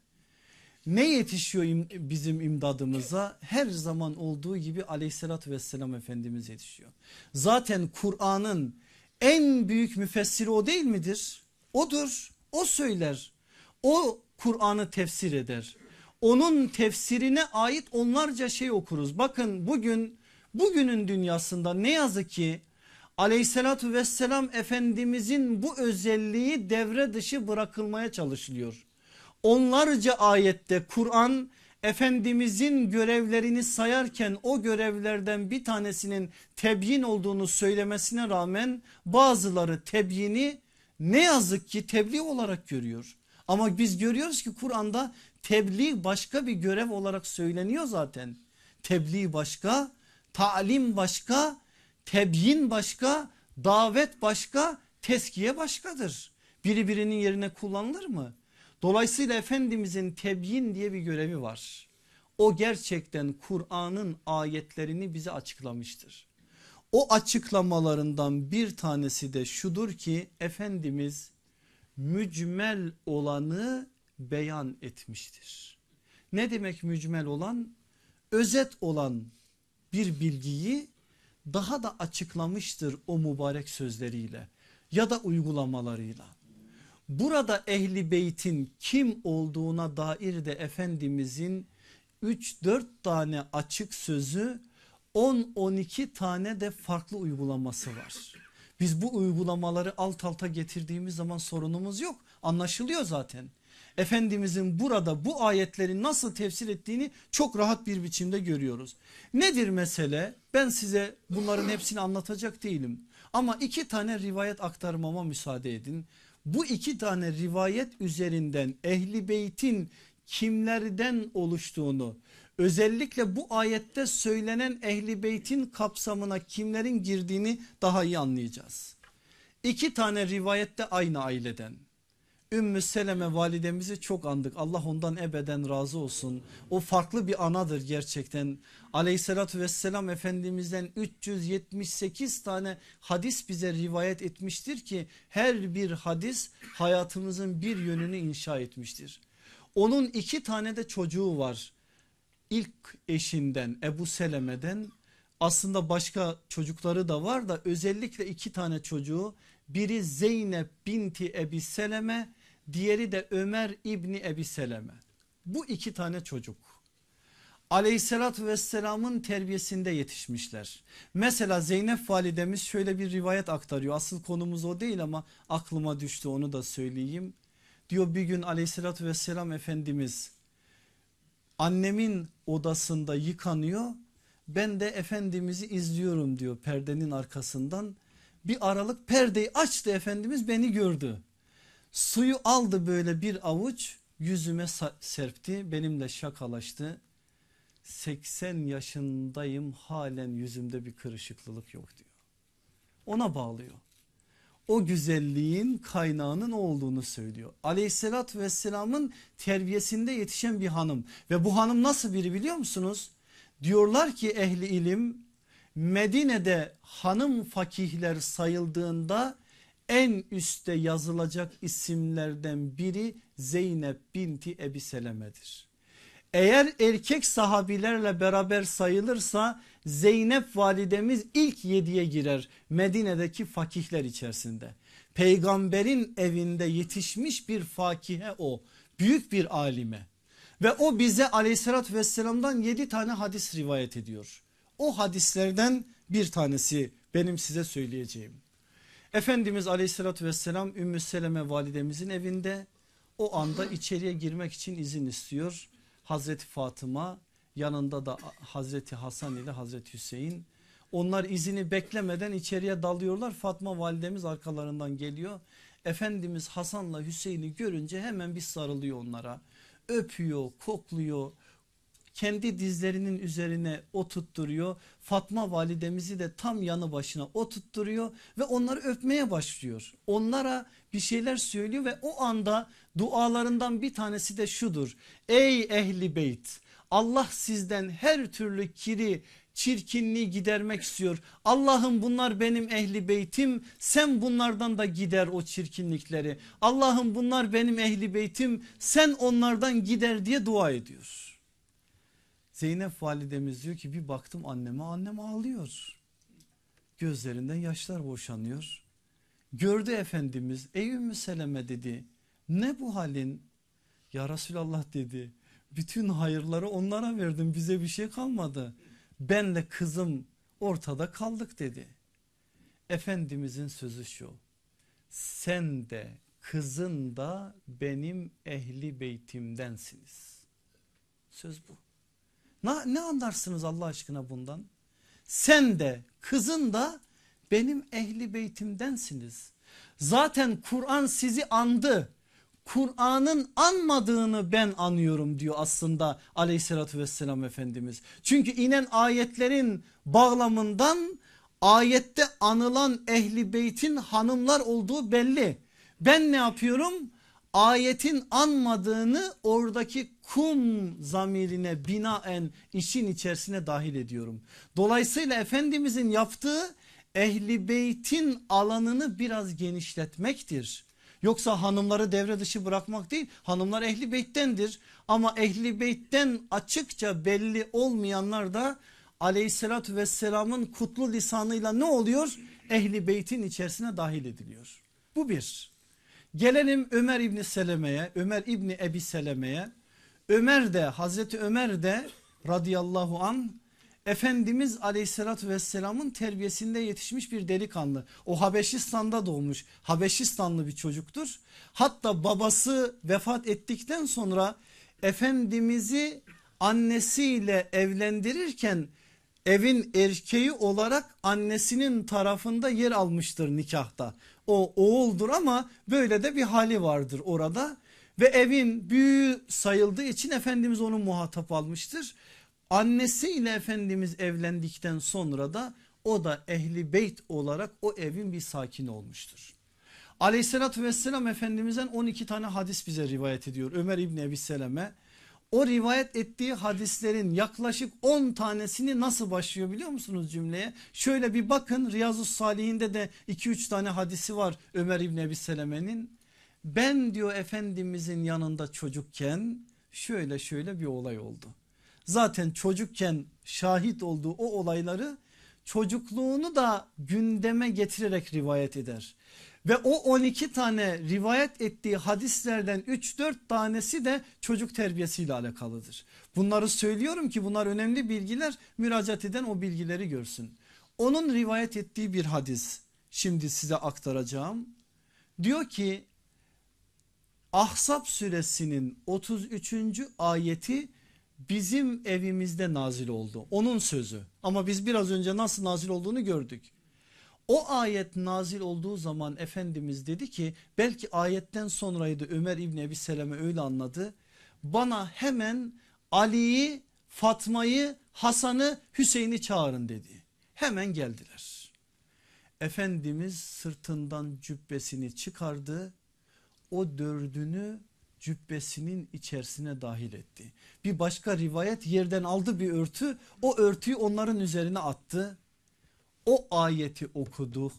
Ne yetişiyor bizim imdadımıza? Her zaman olduğu gibi aleyhissalatü vesselam Efendimiz yetişiyor. Zaten Kur'an'ın en büyük müfessiri o değil midir? Odur, o söyler, o Kur'an'ı tefsir eder onun tefsirine ait onlarca şey okuruz. Bakın bugün bugünün dünyasında ne yazık ki aleyhissalatü vesselam efendimizin bu özelliği devre dışı bırakılmaya çalışılıyor. Onlarca ayette Kur'an Efendimizin görevlerini sayarken o görevlerden bir tanesinin tebyin olduğunu söylemesine rağmen bazıları tebyini ne yazık ki tebliğ olarak görüyor. Ama biz görüyoruz ki Kur'an'da Tebliğ başka bir görev olarak söyleniyor zaten. Tebliğ başka, talim başka, tebyin başka, davet başka, teskiye başkadır. Biri birinin yerine kullanılır mı? Dolayısıyla Efendimizin tebyin diye bir görevi var. O gerçekten Kur'an'ın ayetlerini bize açıklamıştır. O açıklamalarından bir tanesi de şudur ki Efendimiz mücmel olanı beyan etmiştir. Ne demek mücmel olan? Özet olan bir bilgiyi daha da açıklamıştır o mübarek sözleriyle ya da uygulamalarıyla. Burada ehli beytin kim olduğuna dair de Efendimizin 3-4 tane açık sözü 10-12 tane de farklı uygulaması var. Biz bu uygulamaları alt alta getirdiğimiz zaman sorunumuz yok anlaşılıyor zaten. Efendimizin burada bu ayetleri nasıl tefsir ettiğini çok rahat bir biçimde görüyoruz. Nedir mesele? Ben size bunların hepsini anlatacak değilim. Ama iki tane rivayet aktarmama müsaade edin. Bu iki tane rivayet üzerinden Ehli Beyt'in kimlerden oluştuğunu özellikle bu ayette söylenen Ehli Beyt'in kapsamına kimlerin girdiğini daha iyi anlayacağız. İki tane rivayette aynı aileden Ümmü Seleme validemizi çok andık. Allah ondan ebeden razı olsun. O farklı bir anadır gerçekten. Aleyhissalatü vesselam Efendimiz'den 378 tane hadis bize rivayet etmiştir ki her bir hadis hayatımızın bir yönünü inşa etmiştir. Onun iki tane de çocuğu var. İlk eşinden Ebu Seleme'den aslında başka çocukları da var da özellikle iki tane çocuğu biri Zeynep binti Ebi Seleme Diğeri de Ömer İbni Ebi Seleme. Bu iki tane çocuk aleyhissalatü vesselamın terbiyesinde yetişmişler. Mesela Zeynep validemiz şöyle bir rivayet aktarıyor. Asıl konumuz o değil ama aklıma düştü onu da söyleyeyim. Diyor bir gün aleyhissalatü vesselam efendimiz annemin odasında yıkanıyor. Ben de efendimizi izliyorum diyor perdenin arkasından. Bir aralık perdeyi açtı efendimiz beni gördü. Suyu aldı böyle bir avuç yüzüme serpti benimle şakalaştı. 80 yaşındayım halen yüzümde bir kırışıklılık yok diyor. Ona bağlıyor. O güzelliğin kaynağının olduğunu söylüyor. Aleyhissalat vesselamın terbiyesinde yetişen bir hanım ve bu hanım nasıl biri biliyor musunuz? Diyorlar ki ehli ilim Medine'de hanım fakihler sayıldığında en üste yazılacak isimlerden biri Zeynep binti Ebi Seleme'dir. Eğer erkek sahabilerle beraber sayılırsa Zeynep validemiz ilk yediye girer Medine'deki fakihler içerisinde. Peygamberin evinde yetişmiş bir fakihe o büyük bir alime ve o bize aleyhissalatü vesselamdan yedi tane hadis rivayet ediyor. O hadislerden bir tanesi benim size söyleyeceğim. Efendimiz aleyhissalatü vesselam Ümmü Seleme validemizin evinde o anda içeriye girmek için izin istiyor. Hazreti Fatıma yanında da Hazreti Hasan ile Hazreti Hüseyin. Onlar izini beklemeden içeriye dalıyorlar. Fatma validemiz arkalarından geliyor. Efendimiz Hasan'la Hüseyin'i görünce hemen bir sarılıyor onlara. Öpüyor, kokluyor kendi dizlerinin üzerine oturtturuyor. Fatma validemizi de tam yanı başına oturtturuyor ve onları öpmeye başlıyor. Onlara bir şeyler söylüyor ve o anda dualarından bir tanesi de şudur. Ey ehli beyt Allah sizden her türlü kiri çirkinliği gidermek istiyor. Allah'ım bunlar benim ehli beytim sen bunlardan da gider o çirkinlikleri. Allah'ım bunlar benim ehli beytim sen onlardan gider diye dua ediyor. Zeynep validemiz diyor ki bir baktım anneme annem ağlıyor. Gözlerinden yaşlar boşanıyor. Gördü Efendimiz ey Ümmü Seleme dedi ne bu halin? Ya Resulallah dedi bütün hayırları onlara verdim bize bir şey kalmadı. Benle kızım ortada kaldık dedi. Efendimizin sözü şu sen de kızın da benim ehli beytimdensiniz. Söz bu. Na, ne anlarsınız Allah aşkına bundan? Sen de kızın da benim ehli beytimdensiniz. Zaten Kur'an sizi andı. Kur'an'ın anmadığını ben anıyorum diyor aslında aleyhissalatü vesselam Efendimiz. Çünkü inen ayetlerin bağlamından ayette anılan ehli beytin hanımlar olduğu belli. Ben ne yapıyorum? ayetin anmadığını oradaki kum zamirine binaen işin içerisine dahil ediyorum. Dolayısıyla Efendimizin yaptığı ehli beytin alanını biraz genişletmektir. Yoksa hanımları devre dışı bırakmak değil hanımlar ehli beyttendir. Ama ehli beytten açıkça belli olmayanlar da aleyhissalatü vesselamın kutlu lisanıyla ne oluyor? Ehli beytin içerisine dahil ediliyor. Bu bir. Gelelim Ömer İbni Seleme'ye, Ömer İbni Ebi Seleme'ye. Ömer de Hazreti Ömer de radıyallahu an Efendimiz aleyhissalatü vesselamın terbiyesinde yetişmiş bir delikanlı. O Habeşistan'da doğmuş Habeşistanlı bir çocuktur. Hatta babası vefat ettikten sonra Efendimiz'i annesiyle evlendirirken evin erkeği olarak annesinin tarafında yer almıştır nikahta o oğuldur ama böyle de bir hali vardır orada. Ve evin büyüğü sayıldığı için Efendimiz onu muhatap almıştır. Annesiyle Efendimiz evlendikten sonra da o da ehli beyt olarak o evin bir sakini olmuştur. Aleyhissalatü vesselam Efendimiz'den 12 tane hadis bize rivayet ediyor Ömer İbni Ebi Selem'e o rivayet ettiği hadislerin yaklaşık 10 tanesini nasıl başlıyor biliyor musunuz cümleye? Şöyle bir bakın Riyazu Salihinde de 2-3 tane hadisi var Ömer İbni Ebi Seleme'nin. Ben diyor Efendimizin yanında çocukken şöyle şöyle bir olay oldu. Zaten çocukken şahit olduğu o olayları çocukluğunu da gündeme getirerek rivayet eder. Ve o 12 tane rivayet ettiği hadislerden 3-4 tanesi de çocuk terbiyesiyle alakalıdır. Bunları söylüyorum ki bunlar önemli bilgiler müracaat eden o bilgileri görsün. Onun rivayet ettiği bir hadis şimdi size aktaracağım. Diyor ki Ahsap suresinin 33. ayeti bizim evimizde nazil oldu. Onun sözü ama biz biraz önce nasıl nazil olduğunu gördük. O ayet nazil olduğu zaman Efendimiz dedi ki belki ayetten sonraydı Ömer İbni Ebi Selem'e öyle anladı. Bana hemen Ali'yi, Fatma'yı, Hasan'ı, Hüseyin'i çağırın dedi. Hemen geldiler. Efendimiz sırtından cübbesini çıkardı. O dördünü cübbesinin içerisine dahil etti. Bir başka rivayet yerden aldı bir örtü o örtüyü onların üzerine attı. O ayeti okudu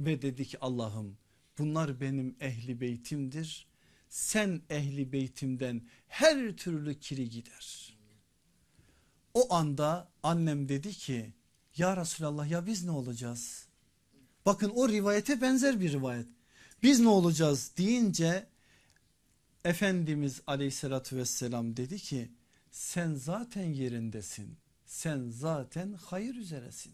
ve dedi ki Allah'ım bunlar benim ehli beytimdir. Sen ehli beytimden her türlü kiri gider. O anda annem dedi ki ya Resulallah ya biz ne olacağız? Bakın o rivayete benzer bir rivayet. Biz ne olacağız deyince Efendimiz aleyhissalatü vesselam dedi ki sen zaten yerindesin. Sen zaten hayır üzeresin.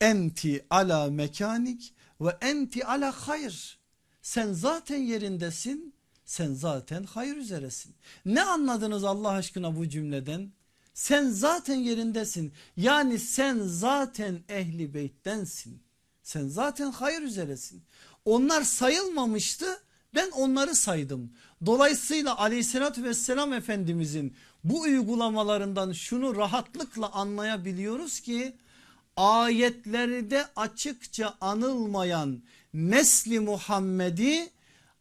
Enti ala mekanik ve enti ala hayır. Sen zaten yerindesin. Sen zaten hayır üzeresin. Ne anladınız Allah aşkına bu cümleden? Sen zaten yerindesin. Yani sen zaten ehli beyttensin. Sen zaten hayır üzeresin. Onlar sayılmamıştı. Ben onları saydım. Dolayısıyla aleyhissalatü vesselam efendimizin bu uygulamalarından şunu rahatlıkla anlayabiliyoruz ki ayetlerde açıkça anılmayan nesli Muhammed'i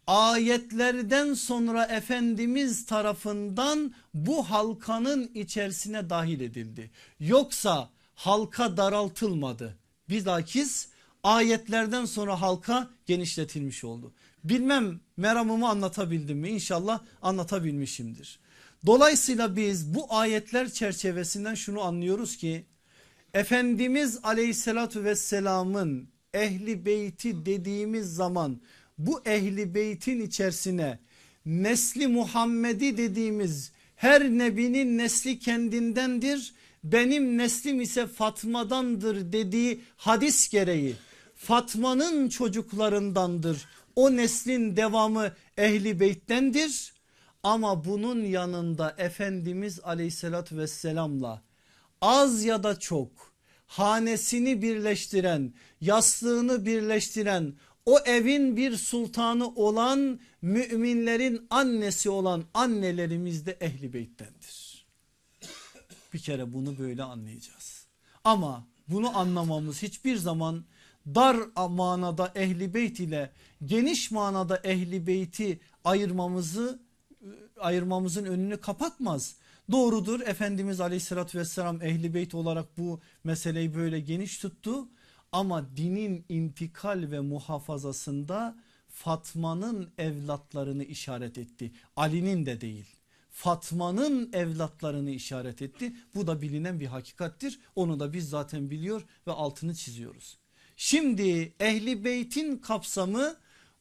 ayetlerden sonra Efendimiz tarafından bu halkanın içerisine dahil edildi. Yoksa halka daraltılmadı. Bilakis ayetlerden sonra halka genişletilmiş oldu. Bilmem meramımı anlatabildim mi İnşallah anlatabilmişimdir. Dolayısıyla biz bu ayetler çerçevesinden şunu anlıyoruz ki Efendimiz aleyhissalatü vesselamın ehli beyti dediğimiz zaman bu ehli beytin içerisine nesli Muhammedi dediğimiz her nebinin nesli kendindendir benim neslim ise Fatma'dandır dediği hadis gereği Fatma'nın çocuklarındandır o neslin devamı ehli beyttendir ama bunun yanında Efendimiz aleyhissalatü vesselamla az ya da çok hanesini birleştiren, yastığını birleştiren, o evin bir sultanı olan müminlerin annesi olan annelerimiz de ehli beyttendir. Bir kere bunu böyle anlayacağız. Ama bunu anlamamız hiçbir zaman dar manada ehli beyt ile geniş manada ehli beyti ayırmamızı e, ayırmamızın önünü kapatmaz. Doğrudur Efendimiz aleyhissalatü vesselam ehli beyt olarak bu meseleyi böyle geniş tuttu. Ama dinin intikal ve muhafazasında Fatma'nın evlatlarını işaret etti. Ali'nin de değil. Fatma'nın evlatlarını işaret etti. Bu da bilinen bir hakikattir. Onu da biz zaten biliyor ve altını çiziyoruz. Şimdi ehli beytin kapsamı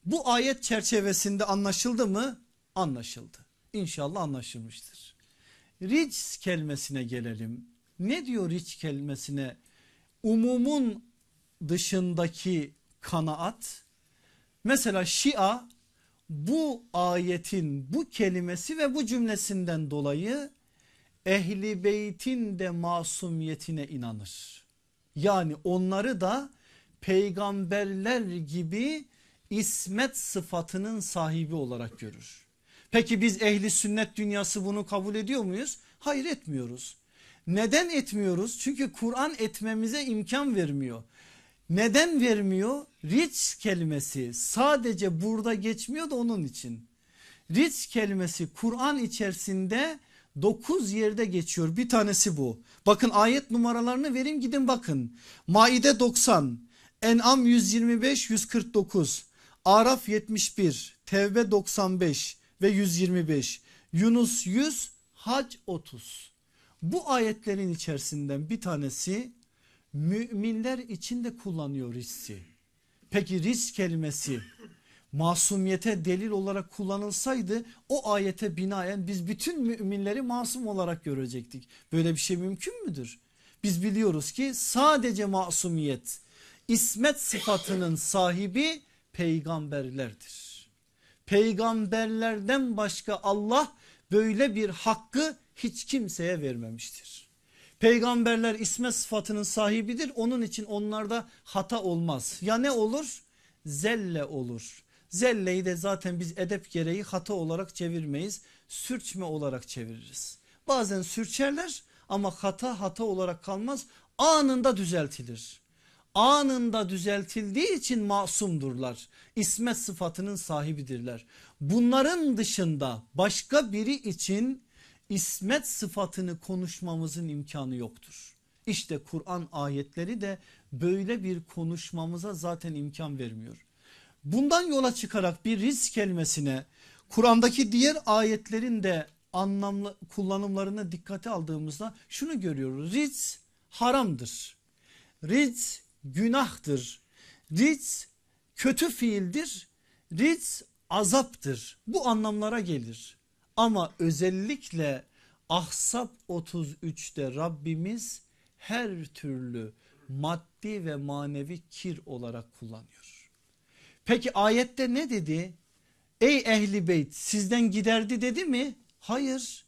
bu ayet çerçevesinde anlaşıldı mı? Anlaşıldı. İnşallah anlaşılmıştır. Ric kelimesine gelelim. Ne diyor ric kelimesine? Umumun dışındaki kanaat. Mesela Şia bu ayetin bu kelimesi ve bu cümlesinden dolayı ehli beytin de masumiyetine inanır. Yani onları da peygamberler gibi ismet sıfatının sahibi olarak görür. Peki biz ehli sünnet dünyası bunu kabul ediyor muyuz? Hayır etmiyoruz. Neden etmiyoruz? Çünkü Kur'an etmemize imkan vermiyor. Neden vermiyor? Rich kelimesi sadece burada geçmiyor da onun için. Rich kelimesi Kur'an içerisinde 9 yerde geçiyor bir tanesi bu. Bakın ayet numaralarını vereyim gidin bakın. Maide 90, En'am 125, 149, Araf 71, Tevbe 95, ve 125. Yunus 100, Hac 30. Bu ayetlerin içerisinden bir tanesi müminler için de kullanıyor riski. Peki risk kelimesi masumiyete delil olarak kullanılsaydı o ayete binaen biz bütün müminleri masum olarak görecektik. Böyle bir şey mümkün müdür? Biz biliyoruz ki sadece masumiyet ismet sıfatının sahibi peygamberlerdir peygamberlerden başka Allah böyle bir hakkı hiç kimseye vermemiştir. Peygamberler isme sıfatının sahibidir onun için onlarda hata olmaz. Ya ne olur? Zelle olur. Zelleyi de zaten biz edep gereği hata olarak çevirmeyiz. Sürçme olarak çeviririz. Bazen sürçerler ama hata hata olarak kalmaz anında düzeltilir anında düzeltildiği için masumdurlar. İsmet sıfatının sahibidirler. Bunların dışında başka biri için ismet sıfatını konuşmamızın imkanı yoktur. İşte Kur'an ayetleri de böyle bir konuşmamıza zaten imkan vermiyor. Bundan yola çıkarak bir risk kelimesine Kur'an'daki diğer ayetlerin de anlamlı kullanımlarına dikkate aldığımızda şunu görüyoruz. Riz haramdır. Riz günahtır. Ritz kötü fiildir. Ritz azaptır. Bu anlamlara gelir. Ama özellikle Ahsap 33'te Rabbimiz her türlü maddi ve manevi kir olarak kullanıyor. Peki ayette ne dedi? Ey ehli beyt sizden giderdi dedi mi? Hayır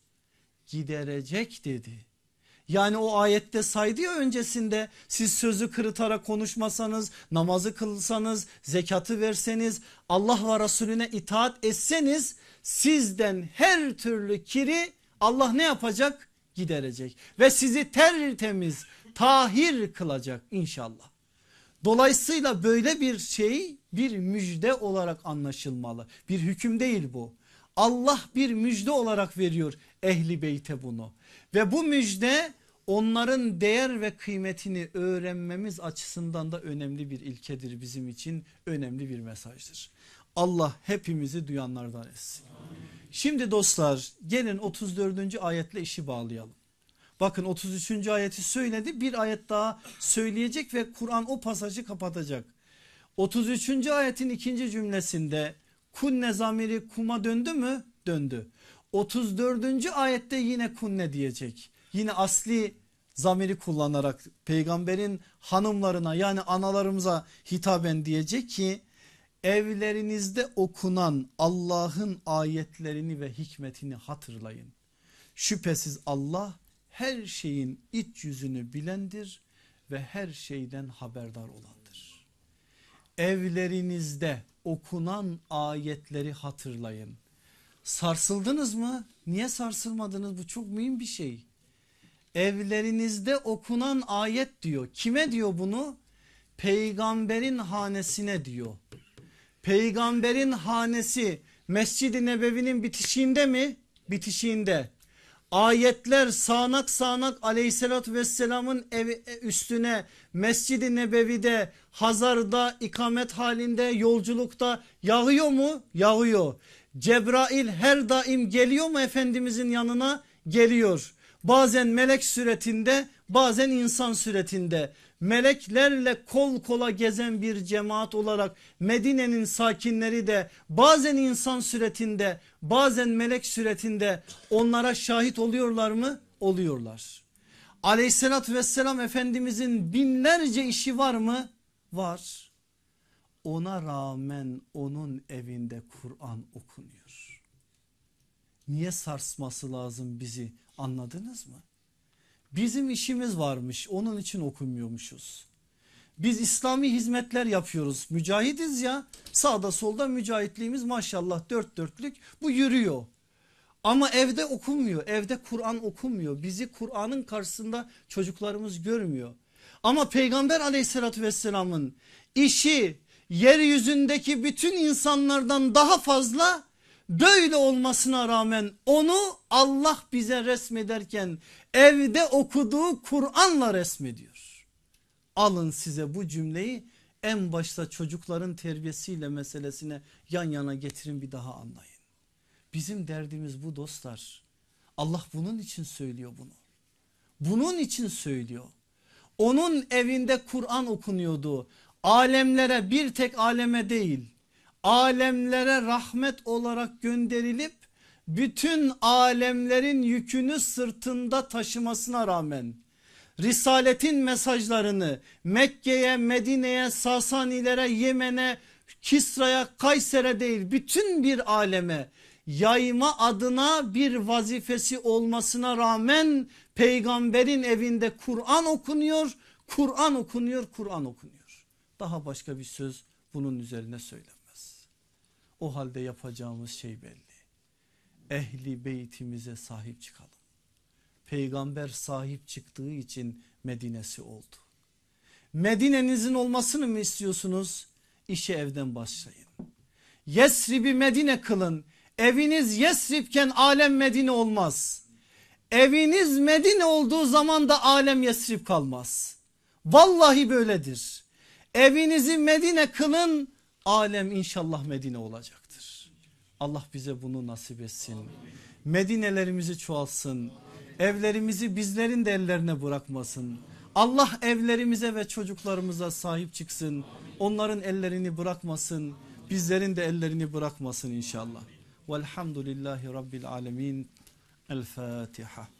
giderecek dedi. Yani o ayette saydı ya öncesinde siz sözü kırıtarak konuşmasanız, namazı kılsanız, zekatı verseniz, Allah ve Resulüne itaat etseniz sizden her türlü kiri Allah ne yapacak? Giderecek ve sizi tertemiz, tahir kılacak inşallah. Dolayısıyla böyle bir şey bir müjde olarak anlaşılmalı. Bir hüküm değil bu. Allah bir müjde olarak veriyor ehli beyte bunu. Ve bu müjde onların değer ve kıymetini öğrenmemiz açısından da önemli bir ilkedir bizim için önemli bir mesajdır. Allah hepimizi duyanlardan etsin. Şimdi dostlar gelin 34. ayetle işi bağlayalım. Bakın 33. ayeti söyledi bir ayet daha söyleyecek ve Kur'an o pasajı kapatacak. 33. ayetin ikinci cümlesinde kunne zamiri kuma döndü mü? Döndü. 34. ayette yine kunne diyecek. Yine asli zamiri kullanarak peygamberin hanımlarına yani analarımıza hitaben diyecek ki evlerinizde okunan Allah'ın ayetlerini ve hikmetini hatırlayın. Şüphesiz Allah her şeyin iç yüzünü bilendir ve her şeyden haberdar olandır. Evlerinizde okunan ayetleri hatırlayın. Sarsıldınız mı? Niye sarsılmadınız? Bu çok mühim bir şey. Evlerinizde okunan ayet diyor. Kime diyor bunu? Peygamberin hanesine diyor. Peygamberin hanesi Mescid-i Nebevi'nin bitişiğinde mi? Bitişiğinde. Ayetler sağanak sağanak aleyhissalatü vesselamın ev e, üstüne Mescid-i Nebevi'de Hazar'da ikamet halinde yolculukta yağıyor mu? Yağıyor. Cebrail her daim geliyor mu Efendimizin yanına? Geliyor. Bazen melek suretinde bazen insan suretinde meleklerle kol kola gezen bir cemaat olarak Medine'nin sakinleri de bazen insan suretinde bazen melek suretinde onlara şahit oluyorlar mı? Oluyorlar. Aleyhissalatü vesselam Efendimizin binlerce işi var mı? Var ona rağmen onun evinde Kur'an okunuyor. Niye sarsması lazım bizi anladınız mı? Bizim işimiz varmış onun için okumuyormuşuz. Biz İslami hizmetler yapıyoruz mücahidiz ya sağda solda mücahitliğimiz maşallah dört dörtlük bu yürüyor. Ama evde okunmuyor evde Kur'an okunmuyor bizi Kur'an'ın karşısında çocuklarımız görmüyor. Ama peygamber aleyhissalatü vesselamın işi yeryüzündeki bütün insanlardan daha fazla böyle olmasına rağmen onu Allah bize resmederken evde okuduğu Kur'an'la resmediyor. Alın size bu cümleyi en başta çocukların terbiyesiyle meselesine yan yana getirin bir daha anlayın. Bizim derdimiz bu dostlar. Allah bunun için söylüyor bunu. Bunun için söylüyor. Onun evinde Kur'an okunuyordu alemlere bir tek aleme değil alemlere rahmet olarak gönderilip bütün alemlerin yükünü sırtında taşımasına rağmen Risaletin mesajlarını Mekke'ye, Medine'ye, Sasanilere, Yemen'e, Kisra'ya, Kayser'e değil bütün bir aleme yayma adına bir vazifesi olmasına rağmen peygamberin evinde Kur'an okunuyor, Kur'an okunuyor, Kur'an okunuyor. Daha başka bir söz bunun üzerine söylenmez. O halde yapacağımız şey belli. Ehli beytimize sahip çıkalım. Peygamber sahip çıktığı için Medine'si oldu. Medine'nizin olmasını mı istiyorsunuz? İşe evden başlayın. Yesrib'i Medine kılın. Eviniz Yesrib'ken alem Medine olmaz. Eviniz Medine olduğu zaman da alem Yesrib kalmaz. Vallahi böyledir. Evinizi Medine kılın alem inşallah Medine olacaktır. Allah bize bunu nasip etsin. Medinelerimizi çoğalsın. Evlerimizi bizlerin de ellerine bırakmasın. Allah evlerimize ve çocuklarımıza sahip çıksın. Onların ellerini bırakmasın. Bizlerin de ellerini bırakmasın inşallah. Velhamdülillahi Rabbil Alemin. El Fatiha.